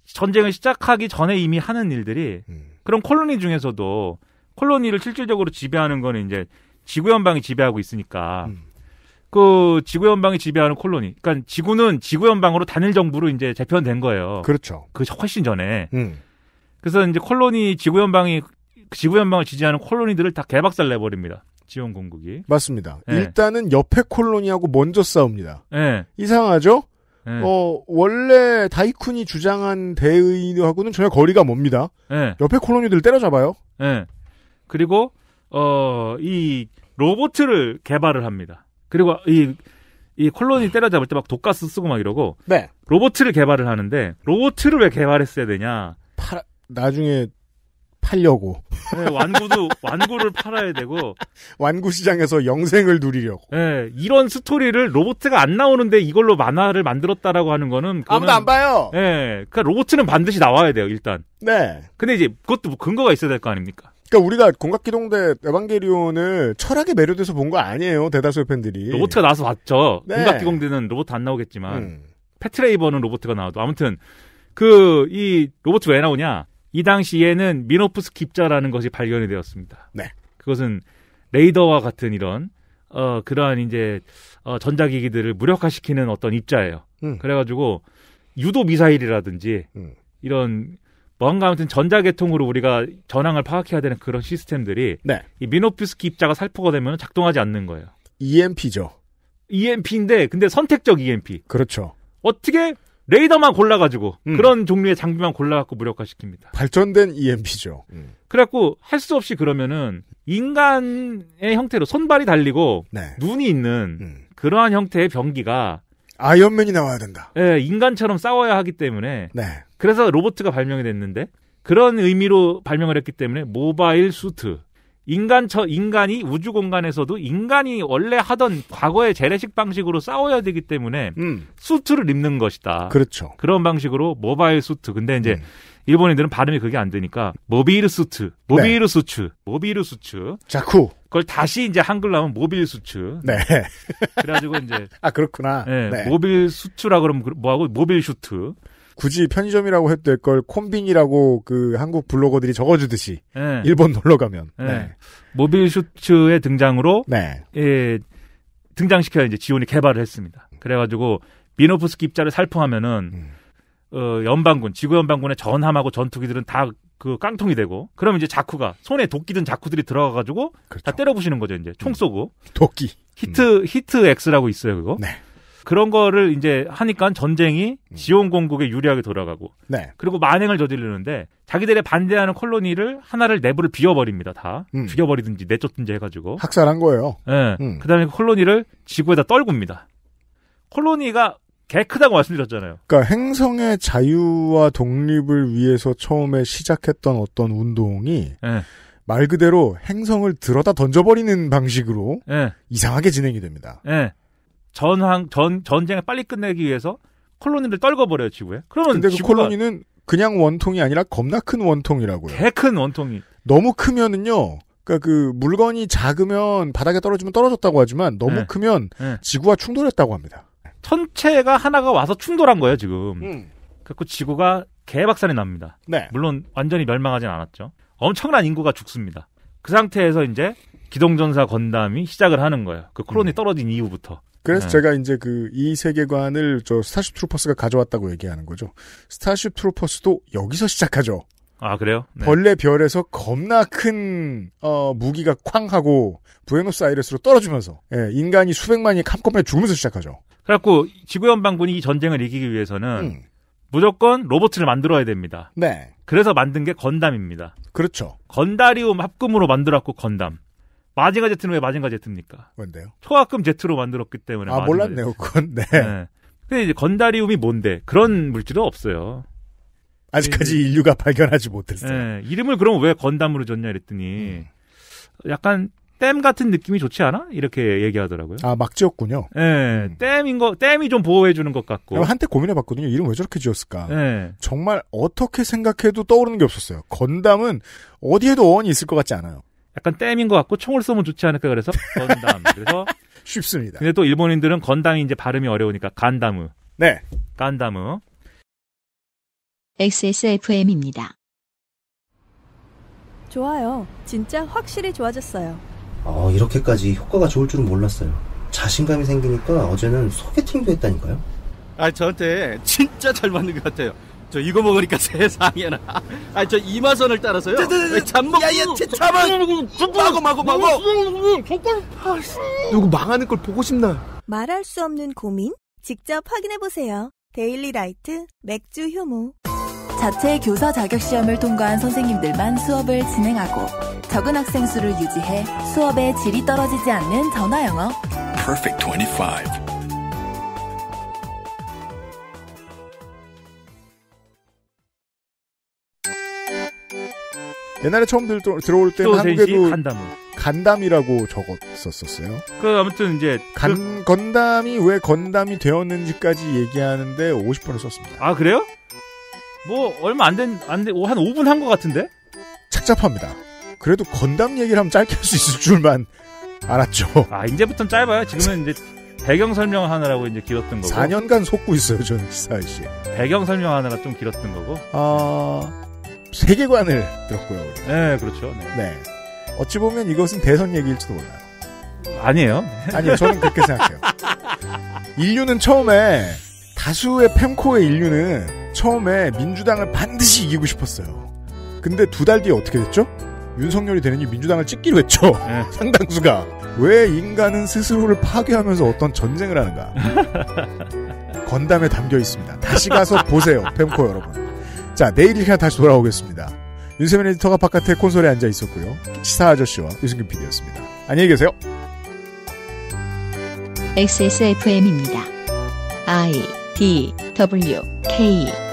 전쟁을 시작하기 전에 이미 하는 일들이 음. 그런 콜로니 중에서도 콜로니를 실질적으로 지배하는 거는 이제 지구 연방이 지배하고 있으니까 음. 그 지구 연방이 지배하는 콜로니. 그러니까 지구는 지구 연방으로 단일 정부로 이제 재편된 거예요. 그렇죠. 그 훨씬 전에. 음. 그래서 이제 콜로니 지구 연방이 지구 연방을 지지하는 콜로니들을 다 개박살 내버립니다. 지원 공국이. 맞습니다. 네. 일단은 옆에 콜로니하고 먼저 싸웁니다. 네. 이상하죠? 네. 어, 원래 다이쿤이 주장한 대의하고는 전혀 거리가 멉니다. 네. 옆에 콜로니들 때려잡아요. 네. 그리고 어, 이 로보트를 개발을 합니다. 그리고 이, 이 콜로니 때려잡을 때 막 독가스 쓰고 막 이러고. 네. 로보트를 개발을 하는데, 로보트를 왜 개발했어야 되냐. 팔, 나중에 팔려고. 네, 완구도 완구를 팔아야 되고 완구 시장에서 영생을 누리려고. 네, 이런 스토리를 로보트가 안 나오는데 이걸로 만화를 만들었다라고 하는 거는 아무도 안 봐요. 네, 그러니까 로보트는 반드시 나와야 돼요 일단. 네. 근데 이제 그것도 뭐 근거가 있어야 될 거 아닙니까? 그러니까 우리가 공각기동대 에반게리온을 철학에 매료돼서 본 거 아니에요 대다수의 팬들이. 로보트가 나와서 봤죠. 네. 공각기동대는 로보트 안 나오겠지만 음. 패트레이버는 로보트가 나와도 아무튼. 그, 이, 로봇 왜 나오냐? 이 당시에는 미노프스 깁자라는 것이 발견이 되었습니다. 네. 그것은 레이더와 같은 이런 어 그러한 이제 어 전자기기들을 무력화시키는 어떤 입자예요. 음. 그래가지고 유도 미사일이라든지 음. 이런 뭔가 뭐 아무튼 전자계통으로 우리가 전황을 파악해야 되는 그런 시스템들이 네. 이미노프스깁자가 살포가 되면 작동하지 않는 거예요. EMP죠. EMP인데 근데 선택적 EMP. 그렇죠. 어떻게 레이더만 골라가지고 음. 그런 종류의 장비만 골라갖고 무력화시킵니다. 발전된 EMP죠. 음. 그래갖고 할 수 없이 그러면은 인간의 형태로 손발이 달리고 네. 눈이 있는 음. 그러한 형태의 병기가 아이언맨이 나와야 된다. 예, 인간처럼 싸워야 하기 때문에 네. 그래서 로보트가 발명이 됐는데 그런 의미로 발명을 했기 때문에 모바일 수트 인간 처 인간이 우주 공간에서도 인간이 원래 하던 과거의 재래식 방식으로 싸워야 되기 때문에 음. 수트를 입는 것이다. 그렇죠. 그런 방식으로 모바일 수트. 근데 이제 음. 일본인들은 발음이 그게 안 되니까 모빌 수트, 모빌 네. 수츠, 모빌 수츠. 자쿠. 그걸 다시 이제 한글로 하면 모빌 수츠. 네. 그래가지고 이제 아 그렇구나. 네, 네. 모빌 수츠라 그러면 그 뭐하고 모빌 슈트. 굳이 편의점이라고 해도 될 걸콤비니라고그 한국 블로거들이 적어주듯이 네. 일본 놀러 가면 예. 네. 네. 모빌 슈츠의 등장으로 네. 예, 등장시켜 이제 지온이 개발을 했습니다. 그래가지고 미노프스키 자를 살포하면은 음. 어, 연방군 지구 연방군의 전함하고 전투기들은 다 그 깡통이 되고 그럼 이제 자쿠가 손에 도끼든 자쿠들이 들어가가지고 그렇죠. 다 때려 부시는 거죠 이제 총 음. 쏘고 음. 도끼 히트 음. 히트 X라고 있어요 그거. 네. 그런 거를 이제 하니까 전쟁이 음. 지원 공국에 유리하게 돌아가고 네. 그리고 만행을 저지르는데 자기들의 반대하는 콜로니를 하나를 내부를 비워버립니다 다 음. 죽여버리든지 내쫓든지 해가지고 학살한 거예요. 예. 음. 그다음에 그 콜로니를 지구에다 떨굽니다. 콜로니가 개 크다고 말씀드렸잖아요. 그러니까 행성의 자유와 독립을 위해서 처음에 시작했던 어떤 운동이 예. 말 그대로 행성을 들어다 던져버리는 방식으로 예. 이상하게 진행이 됩니다. 예. 전항 전 전쟁을 빨리 끝내기 위해서 콜로니를 떨궈버려요 지구에. 그러면 근데 그 콜로니는 그냥 원통이 아니라 겁나 큰 원통이라고요. 개큰 원통이. 너무 크면은요. 그러니까 그 물건이 작으면 바닥에 떨어지면 떨어졌다고 하지만 너무 네. 크면 네. 지구와 충돌했다고 합니다. 천체가 하나가 와서 충돌한 거예요 지금. 음. 그래서 그 지구가 개박살이 납니다. 네. 물론 완전히 멸망하진 않았죠. 엄청난 인구가 죽습니다. 그 상태에서 이제 기동전사 건담이 시작을 하는 거예요. 그 콜론이 음. 떨어진 이후부터. 그래서 네. 제가 이제 그 이 세계관을 저 스타쉽 트루퍼스가 가져왔다고 얘기하는 거죠. 스타쉽 트루퍼스도 여기서 시작하죠. 아 그래요? 네. 벌레 별에서 겁나 큰 어, 무기가 쾅 하고 부에노스아이레스로 떨어지면서 예, 인간이 수백만이 캄캄번에 죽으면서 시작하죠. 그래갖고 지구연방군이 이 전쟁을 이기기 위해서는 음. 무조건 로봇을 만들어야 됩니다. 네. 그래서 만든 게 건담입니다. 그렇죠. 건다리움 합금으로 만들었고 건담. 마징가 제트는 왜 마징가 제트입니까? 뭔데요? 초합금 제트로 만들었기 때문에. 아, 몰랐네요, 그건. 네. 네. 근데 이제 건다리움이 뭔데? 그런 음. 물질은 없어요. 아직까지 이 음. 인류가 발견하지 못했어요. 네. 이름을 그럼 왜 건담으로 줬냐 그랬더니 음. 약간 땜 같은 느낌이 좋지 않아? 이렇게 얘기하더라고요. 아, 막 지었군요. 예. 음. 댐인 거, 댐이 좀 보호해주는 것 같고. 아, 한때 고민해봤거든요. 이름 왜 저렇게 지었을까? 네. 정말 어떻게 생각해도 떠오르는 게 없었어요. 건담은 어디에도 어원이 있을 것 같지 않아요. 약간 땜인 것 같고 총을 쏘면 좋지 않을까 그래서 건담. 그래서 쉽습니다. 근데 또 일본인들은 건담이 이제 발음이 어려우니까 간다무. 네. 간다무. XSFM입니다. 좋아요. 진짜 확실히 좋아졌어요. 어, 이렇게까지 효과가 좋을 줄은 몰랐어요. 자신감이 생기니까 어제는 소개팅도 했다니까요. 아, 저한테 진짜 잘 맞는 것 같아요. 저 이거 먹으니까 세상에나. 아 저 이마선을 따라서요. 잠먹. 야야 잠만. 마고 마고 마고. 누구 망하는 걸 보고 싶나? 말할 수 없는 고민 직접 확인해 보세요. 데일리 라이트 맥주 효모. 자체 교사 자격 시험을 통과한 선생님들만 수업을 진행하고 적은 학생 수를 유지해 수업의 질이 떨어지지 않는 전화 영어. Perfect 25. 옛날에 처음 들, 들어올 때는 한국에도 간담. 간담이라고 적었었었어요. 그 아무튼 이제 간 그... 건담이 왜 건담이 되었는지까지 얘기하는데 50분을 썼습니다. 아 그래요? 뭐 얼마 안 된 안돼한 5분 한 것 같은데? 착잡합니다. 그래도 건담 얘기를 하면 짧게 할 수 있을 줄만 알았죠. 아 이제부터는 짧아요. 지금은 이제 배경 설명하느라고 이제 길었던 거고. 4년간 속고 있어요, 저는 기사 씨. 배경 설명하느라 좀 길었던 거고. 아 세계관을 들었고요. 우리. 네, 그렇죠. 네. 네. 어찌 보면 이것은 대선 얘기일지도 몰라요. 아니에요. 아니요, 저는 그렇게 생각해요. 인류는 처음에 다수의 펜코의 인류는 처음에 민주당을 반드시 이기고 싶었어요. 근데 두 달 뒤에 어떻게 됐죠? 윤석열이 되느니 민주당을 찍기로 했죠. 네. 상당수가. 왜 인간은 스스로를 파괴하면서 어떤 전쟁을 하는가? 건담에 담겨 있습니다. 다시 가서 보세요, 펜코 여러분. 자, 내일 이 시간 다시 돌아오겠습니다. 윤세민 에디터가 바깥에 콘솔에 앉아 있었고요. 시사 아저씨와 유승균 PD였습니다. 안녕히 계세요. XSFM입니다. I D W K